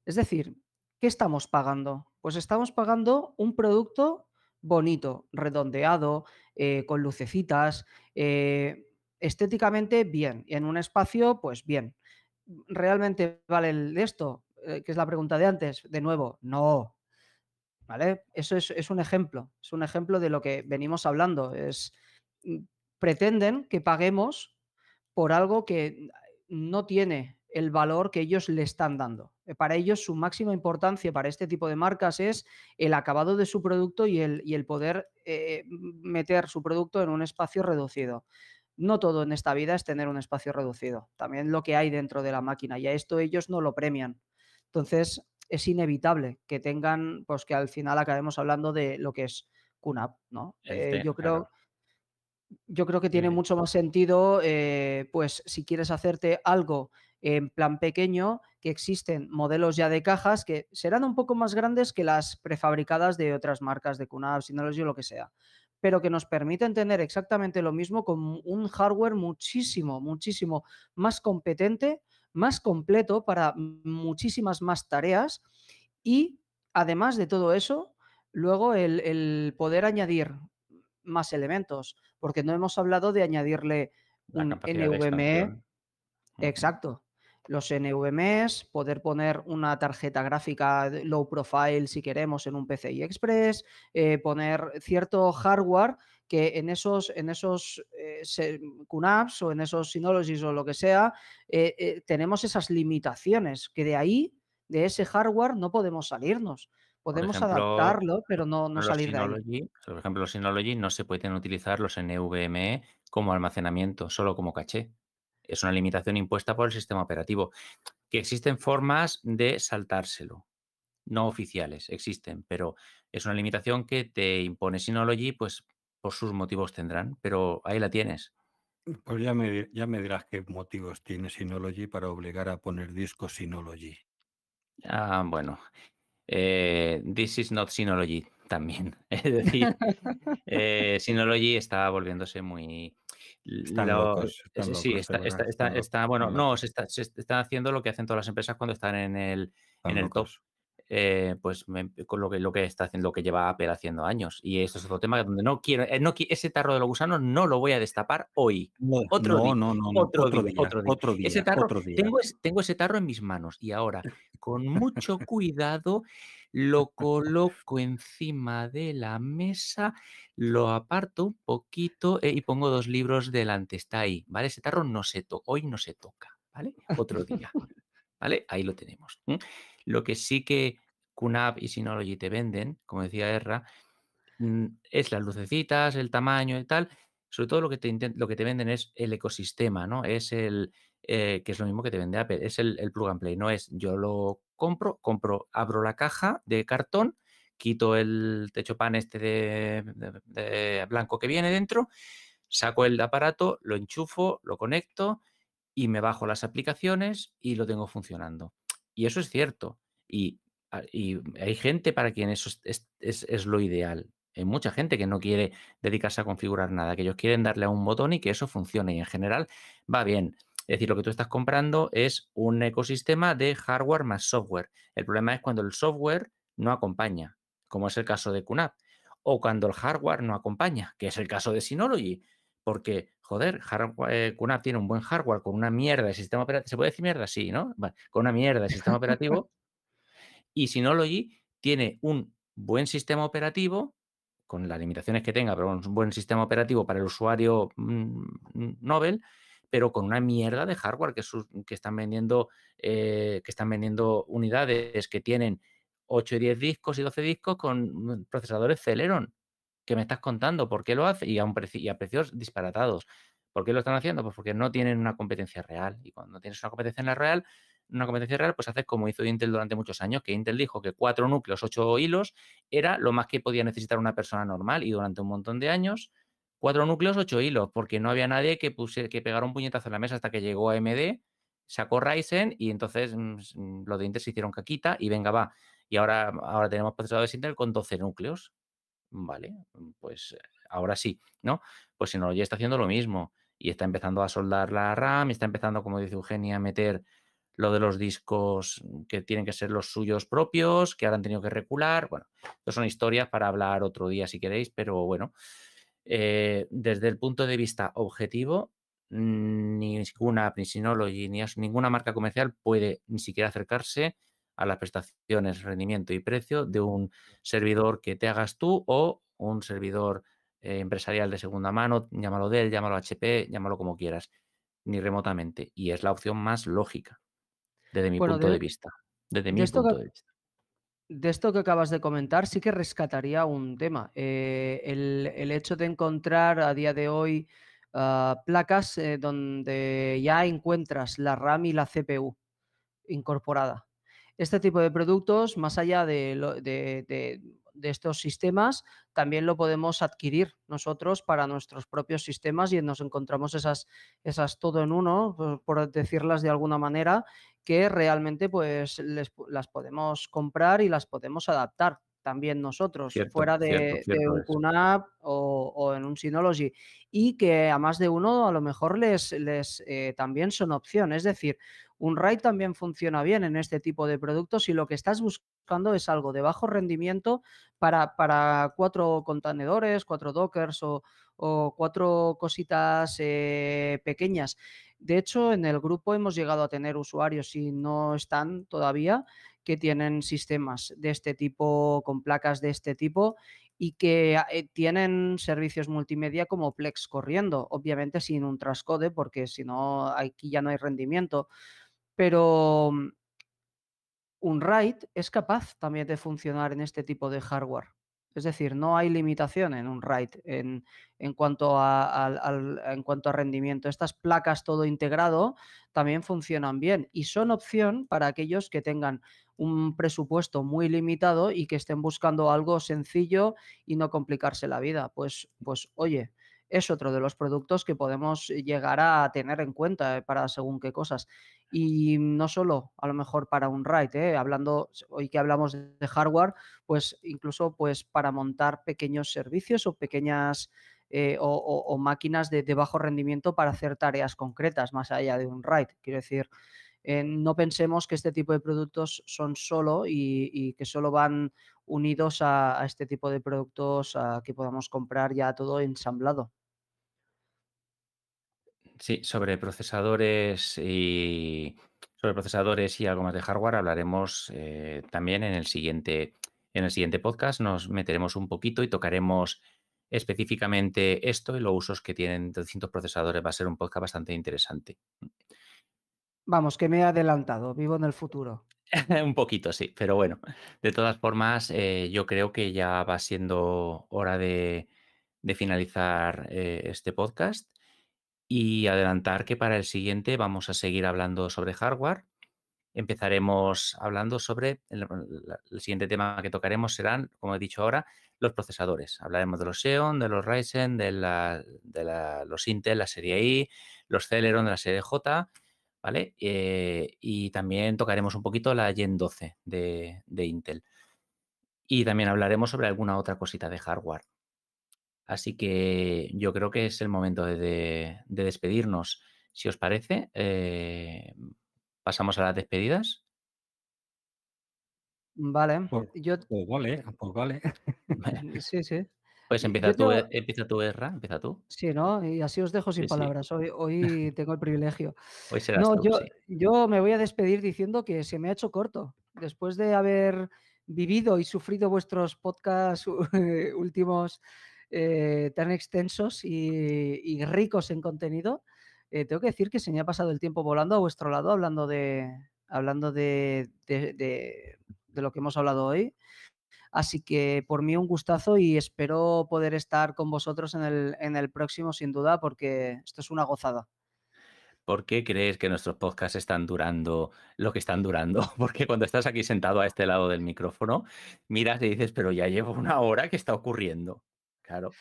Es decir, ¿qué estamos pagando? Pues estamos pagando un producto bonito, redondeado, eh, con lucecitas, eh, estéticamente bien, y en un espacio, pues bien. ¿Realmente vale esto? ¿Qué eh, que es la pregunta de antes, de nuevo, no. ¿Vale? Eso es, un ejemplo, es un ejemplo de lo que venimos hablando. Es, mm, pretenden que paguemos por algo que mm, no tiene el valor que ellos le están dando. Eh, para ellos su máxima importancia para este tipo de marcas es el acabado de su producto y el, poder eh, meter su producto en un espacio reducido. No todo en esta vida es tener un espacio reducido, también lo que hay dentro de la máquina y a esto ellos no lo premian. Entonces es inevitable que tengan, pues que al final acabemos hablando de lo que es QNAP, ¿no? Eh, este, yo creo... yo creo que tiene mucho más sentido, pues si quieres hacerte algo en plan pequeño, que existen modelos ya de cajas que serán un poco más grandes que las prefabricadas de otras marcas de QNAP, Synology o lo que sea, pero que nos permiten tener exactamente lo mismo con un hardware muchísimo, muchísimo más competente, más completo para muchísimas más tareas y además de todo eso, luego el, el poder añadir más elementos, porque no hemos hablado de añadirle un NVMe. E Exacto los NVMs poder poner una tarjeta gráfica low profile si queremos en un PCI Express, eh, poner cierto hardware que en esos, en esos eh, QNAPs o en esos Synologies o lo que sea, eh, eh, tenemos esas limitaciones que de ahí, de ese hardware, no podemos salirnos. Podemos adaptarlo, pero no, no salir de ahí. Por ejemplo, los Synology no se pueden utilizar los NVMe como almacenamiento, solo como caché. Es una limitación impuesta por el sistema operativo. Que existen formas de saltárselo. No oficiales, existen, pero es una limitación que te impone Synology, pues por sus motivos tendrán, pero ahí la tienes. Pues ya me, dirás qué motivos tiene Synology para obligar a poner discos Synology. Ah, bueno. Eh, this is not Synology también. Es decir, eh, Synology está volviéndose muy, eh, sí, está, está, está, está, bueno, no, se está, se haciendo lo que hacen todas las empresas cuando están en el, en el top. Eh, pues con lo que, lo que está haciendo, lo que lleva Apple haciendo años. Y eso es otro tema donde no quiero, eh, no, ese tarro de los gusanos no lo voy a destapar hoy. No, no, no, otro, día, Tengo, ese tarro en mis manos y ahora, con mucho cuidado, lo coloco encima de la mesa, lo aparto un poquito eh, y pongo dos libros delante. Está ahí, ¿vale? Ese tarro no se toca, hoy no se toca, ¿vale? Otro día. ¿Vale? Ahí lo tenemos. Lo que sí que QNAP y Synology te venden, como decía Erra, mm, es las lucecitas, el tamaño y tal. Sobre todo lo que te, lo que te venden es el ecosistema, ¿no? Es el, eh, que es lo mismo que te vende Apple, es el, el, plug and play, no es yo lo compro, compro, abro la caja de cartón, quito el techo pan este de blanco que viene dentro, saco el aparato, lo enchufo, lo conecto y me bajo las aplicaciones y lo tengo funcionando. Y eso es cierto. Ah, y, hay gente para quien eso es, es, lo ideal. Hay mucha gente que no quiere dedicarse a configurar nada, que ellos quieren darle a un botón y que eso funcione. Y en general va bien. Es decir, lo que tú estás comprando es un ecosistema de hardware más software. El problema es cuando el software no acompaña, como es el caso de QNAP, o cuando el hardware no acompaña, que es el caso de Synology. Porque, joder, eh, tiene un buen hardware con una mierda de sistema operativo. ¿Se puede decir mierda? Sí, ¿no? con una mierda de sistema operativo. Y Synology tiene un buen sistema operativo, con las limitaciones que tenga, pero un buen sistema operativo para el usuario mm, Nobel, pero con una mierda de hardware que, que están vendiendo, eh, que están vendiendo unidades que tienen 8 y 10 discos y 12 discos con mm, procesadores Celeron que me estás contando, por qué lo hace y a, un y a precios disparatados. ¿Por qué lo están haciendo? Pues porque no tienen una competencia real. Y cuando tienes una competencia en la real, una competencia real, pues haces como hizo Intel durante muchos años, que Intel dijo que cuatro núcleos, ocho hilos, era lo más que podía necesitar una persona normal. Y durante un montón de años, cuatro núcleos, ocho hilos, porque no había nadie que, puse, que pegara un puñetazo en la mesa hasta que llegó AMD, sacó Ryzen y entonces mm, mm, los de Intel se hicieron caquita y venga, va. Y ahora, ahora tenemos procesadores Intel con 12 núcleos Vale, mm, pues eh, ahora sí, ¿no? Pues Synology está haciendo lo mismo y está empezando a soldar la RAM, y está empezando, como dice Eugenia, a meter lo de los discos mm, que tienen que ser los suyos propios, que ahora han tenido que recular. Bueno, esto son historias para hablar otro día si queréis, pero bueno, eh, desde el punto de vista objetivo, ninguna app, ni ni ninguna marca comercial puede ni siquiera acercarse a las prestaciones, rendimiento y precio de un servidor que te hagas tú o un servidor eh, empresarial de segunda mano, llámalo Dell, llámalo HP, llámalo como quieras, ni remotamente. Y es la opción más lógica desde mi punto de, vista. Desde de mi punto de vista. De esto que acabas de comentar, sí que rescataría un tema. Eh, el, hecho de encontrar a día de hoy ah, placas eh, donde ya encuentras la RAM y la CPU incorporada este tipo de productos, más allá de, estos sistemas, también lo podemos adquirir nosotros para nuestros propios sistemas y nos encontramos esas, esas todo en uno, por, decirlas de alguna manera, que realmente pues las podemos comprar y las podemos adaptar también nosotros, fuera de, una o, en un Synology. Y que a más de uno a lo mejor les, les eh, también son opción. Es decir, un RAID también funciona bien en este tipo de productos y lo que estás buscando es algo de bajo rendimiento para, para cuatro contenedores, cuatro dockers o, cuatro cositas eh, pequeñas. De hecho, en el grupo hemos llegado a tener usuarios, si no están todavía, que tienen sistemas de este tipo, con placas de este tipo y que ah, eh, tienen servicios multimedia como Plex corriendo, obviamente sin un transcode porque si no, aquí ya no hay rendimiento. Pero mm, un RAID es capaz también de funcionar en este tipo de hardware. Es decir, no hay limitación en un RAID en, en, cuanto a, en cuanto rendimiento. Estas placas todo integrado también funcionan bien y son opción para aquellos que tengan un presupuesto muy limitado y que estén buscando algo sencillo y no complicarse la vida. Pues, pues oye, es otro de los productos que podemos eh, llegar a tener en cuenta eh, para según qué cosas. Y no solo, a lo mejor para un RAID, eh, hablando, hoy que hablamos de hardware, pues incluso pues, para montar pequeños servicios o pequeñas o, máquinas de, bajo rendimiento para hacer tareas concretas, más allá de un RAID. Quiero decir, no pensemos que este tipo de productos son solo y, que solo van unidos a, a, este tipo de productos que podamos comprar ya todo ensamblado. Sí, sobre procesadores y sobre procesadores y algo más de hardware hablaremos eh, también en el siguiente en el siguiente podcast. Nos meteremos un poquito y tocaremos específicamente esto y los usos que tienen distintos procesadores. Va a ser un podcast bastante interesante. Vamos, que me he adelantado, vivo en el futuro. un poquito, sí, pero bueno. De todas formas, eh, yo creo que ya va siendo hora de, de finalizar eh, este podcast y adelantar que para el siguiente vamos a seguir hablando sobre hardware. Empezaremos hablando sobre, el, siguiente tema que tocaremos serán, como he dicho ahora, los procesadores. Hablaremos de los Xeon, de los Ryzen, de, los Intel, la serie I, los Celeron de la serie J, ¿vale? Eh, y también tocaremos un poquito la Gen 12 de Intel. Y también hablaremos sobre alguna otra cosita de hardware. Así que yo creo que es el momento de, despedirnos. Si os parece, eh, pasamos a las despedidas. Vale. Pues, vale, pues vale. Pues sí, sí. Pues eh, empieza, tú, empieza tú, Erra, empieza tú. Sí, ¿no? Y así os dejo sin palabras. Hoy, tengo el privilegio. hoy será. no, yo, yo me voy a despedir diciendo que se me ha hecho corto. Después de haber vivido y sufrido vuestros podcasts últimos eh, tan extensos y, ricos en contenido. Eh, tengo que decir que se me ha pasado el tiempo volando a vuestro lado hablando de, hablando de, de, lo que hemos hablado hoy. Así que por mí un gustazo y espero poder estar con vosotros en el, en el próximo, sin duda, porque esto es una gozada. ¿Por qué crees que nuestros podcasts están durando lo que están durando? Porque cuando estás aquí sentado a este lado del micrófono, miras y dices, pero ya llevo una hora, que está ocurriendo? Claro.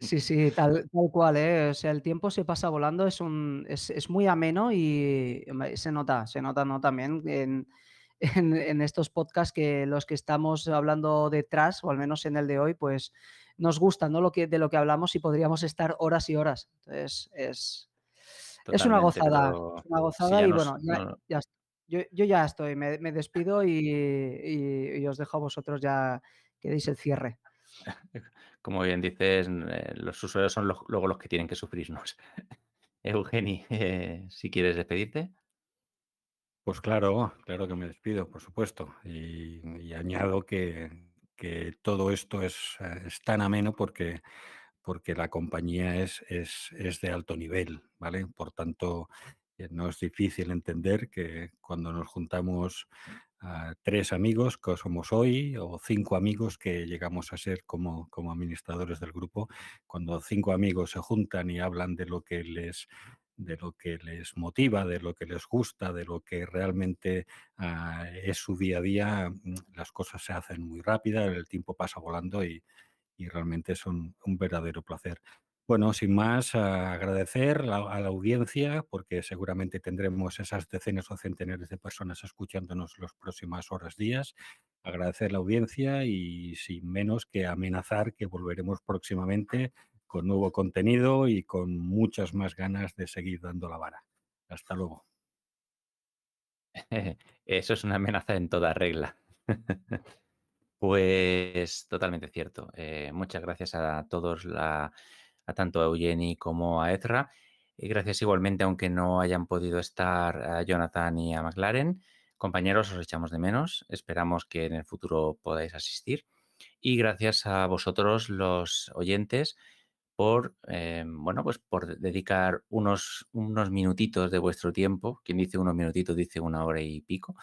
Sí, sí, tal, cual, ¿eh? O sea, el tiempo se pasa volando, es, un, es, muy ameno y se nota, se nota ¿no? también en, estos podcasts que los que estamos hablando detrás, o al menos en el de hoy, pues nos gusta ¿no? lo que, de lo que hablamos y podríamos estar horas y horas. Entonces, es, una gozada, yo, ya estoy, me, despido y, y os dejo a vosotros ya que deis el cierre. como bien dices, eh, los usuarios son luego los que tienen que sufrirnos. Eugeni, eh, si quieres despedirte. Pues claro, claro que me despido, por supuesto. Y, añado que, todo esto eh, es, tan ameno porque, porque la compañía es, es, es, de alto nivel, ¿vale? Por tanto, no es difícil entender que cuando nos juntamos tres amigos que somos hoy o cinco amigos que llegamos a ser como, como administradores del grupo. Cuando cinco amigos se juntan y hablan de lo que les de lo que les motiva, de lo que les gusta, de lo que realmente ah, es su día a día, mm, las cosas se hacen muy rápida el tiempo pasa volando y, y realmente son un verdadero placer. Bueno, sin más, agradecer a la audiencia, porque seguramente tendremos esas decenas o centenares de personas escuchándonos los próximos horas, días. Agradecer la audiencia y sin menos que amenazar que volveremos próximamente con nuevo contenido y con muchas más ganas de seguir dando la vara. Hasta luego. Eso es una amenaza en toda regla. Pues totalmente cierto. Eh, muchas gracias a todos la a tanto a Eugeni como a Ezra. Y eh, gracias igualmente, aunque no hayan podido estar a Jonathan y a McLaren. Compañeros, os echamos de menos. Esperamos que en el futuro podáis asistir. Y gracias a vosotros, los oyentes, por, eh, bueno, pues por dedicar unos, unos minutitos de vuestro tiempo, quien dice unos minutitos dice una hora y pico,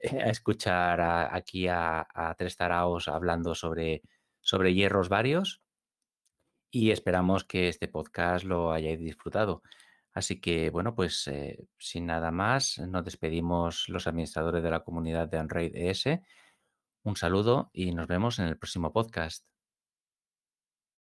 a escuchar aquí a, a Tres Taraos hablando sobre, sobre hierros varios y esperamos que este podcast lo hayáis disfrutado. Así que, bueno, pues eh, sin nada más, nos despedimos los administradores de la comunidad de Unraid ES. Un saludo y nos vemos en el próximo podcast.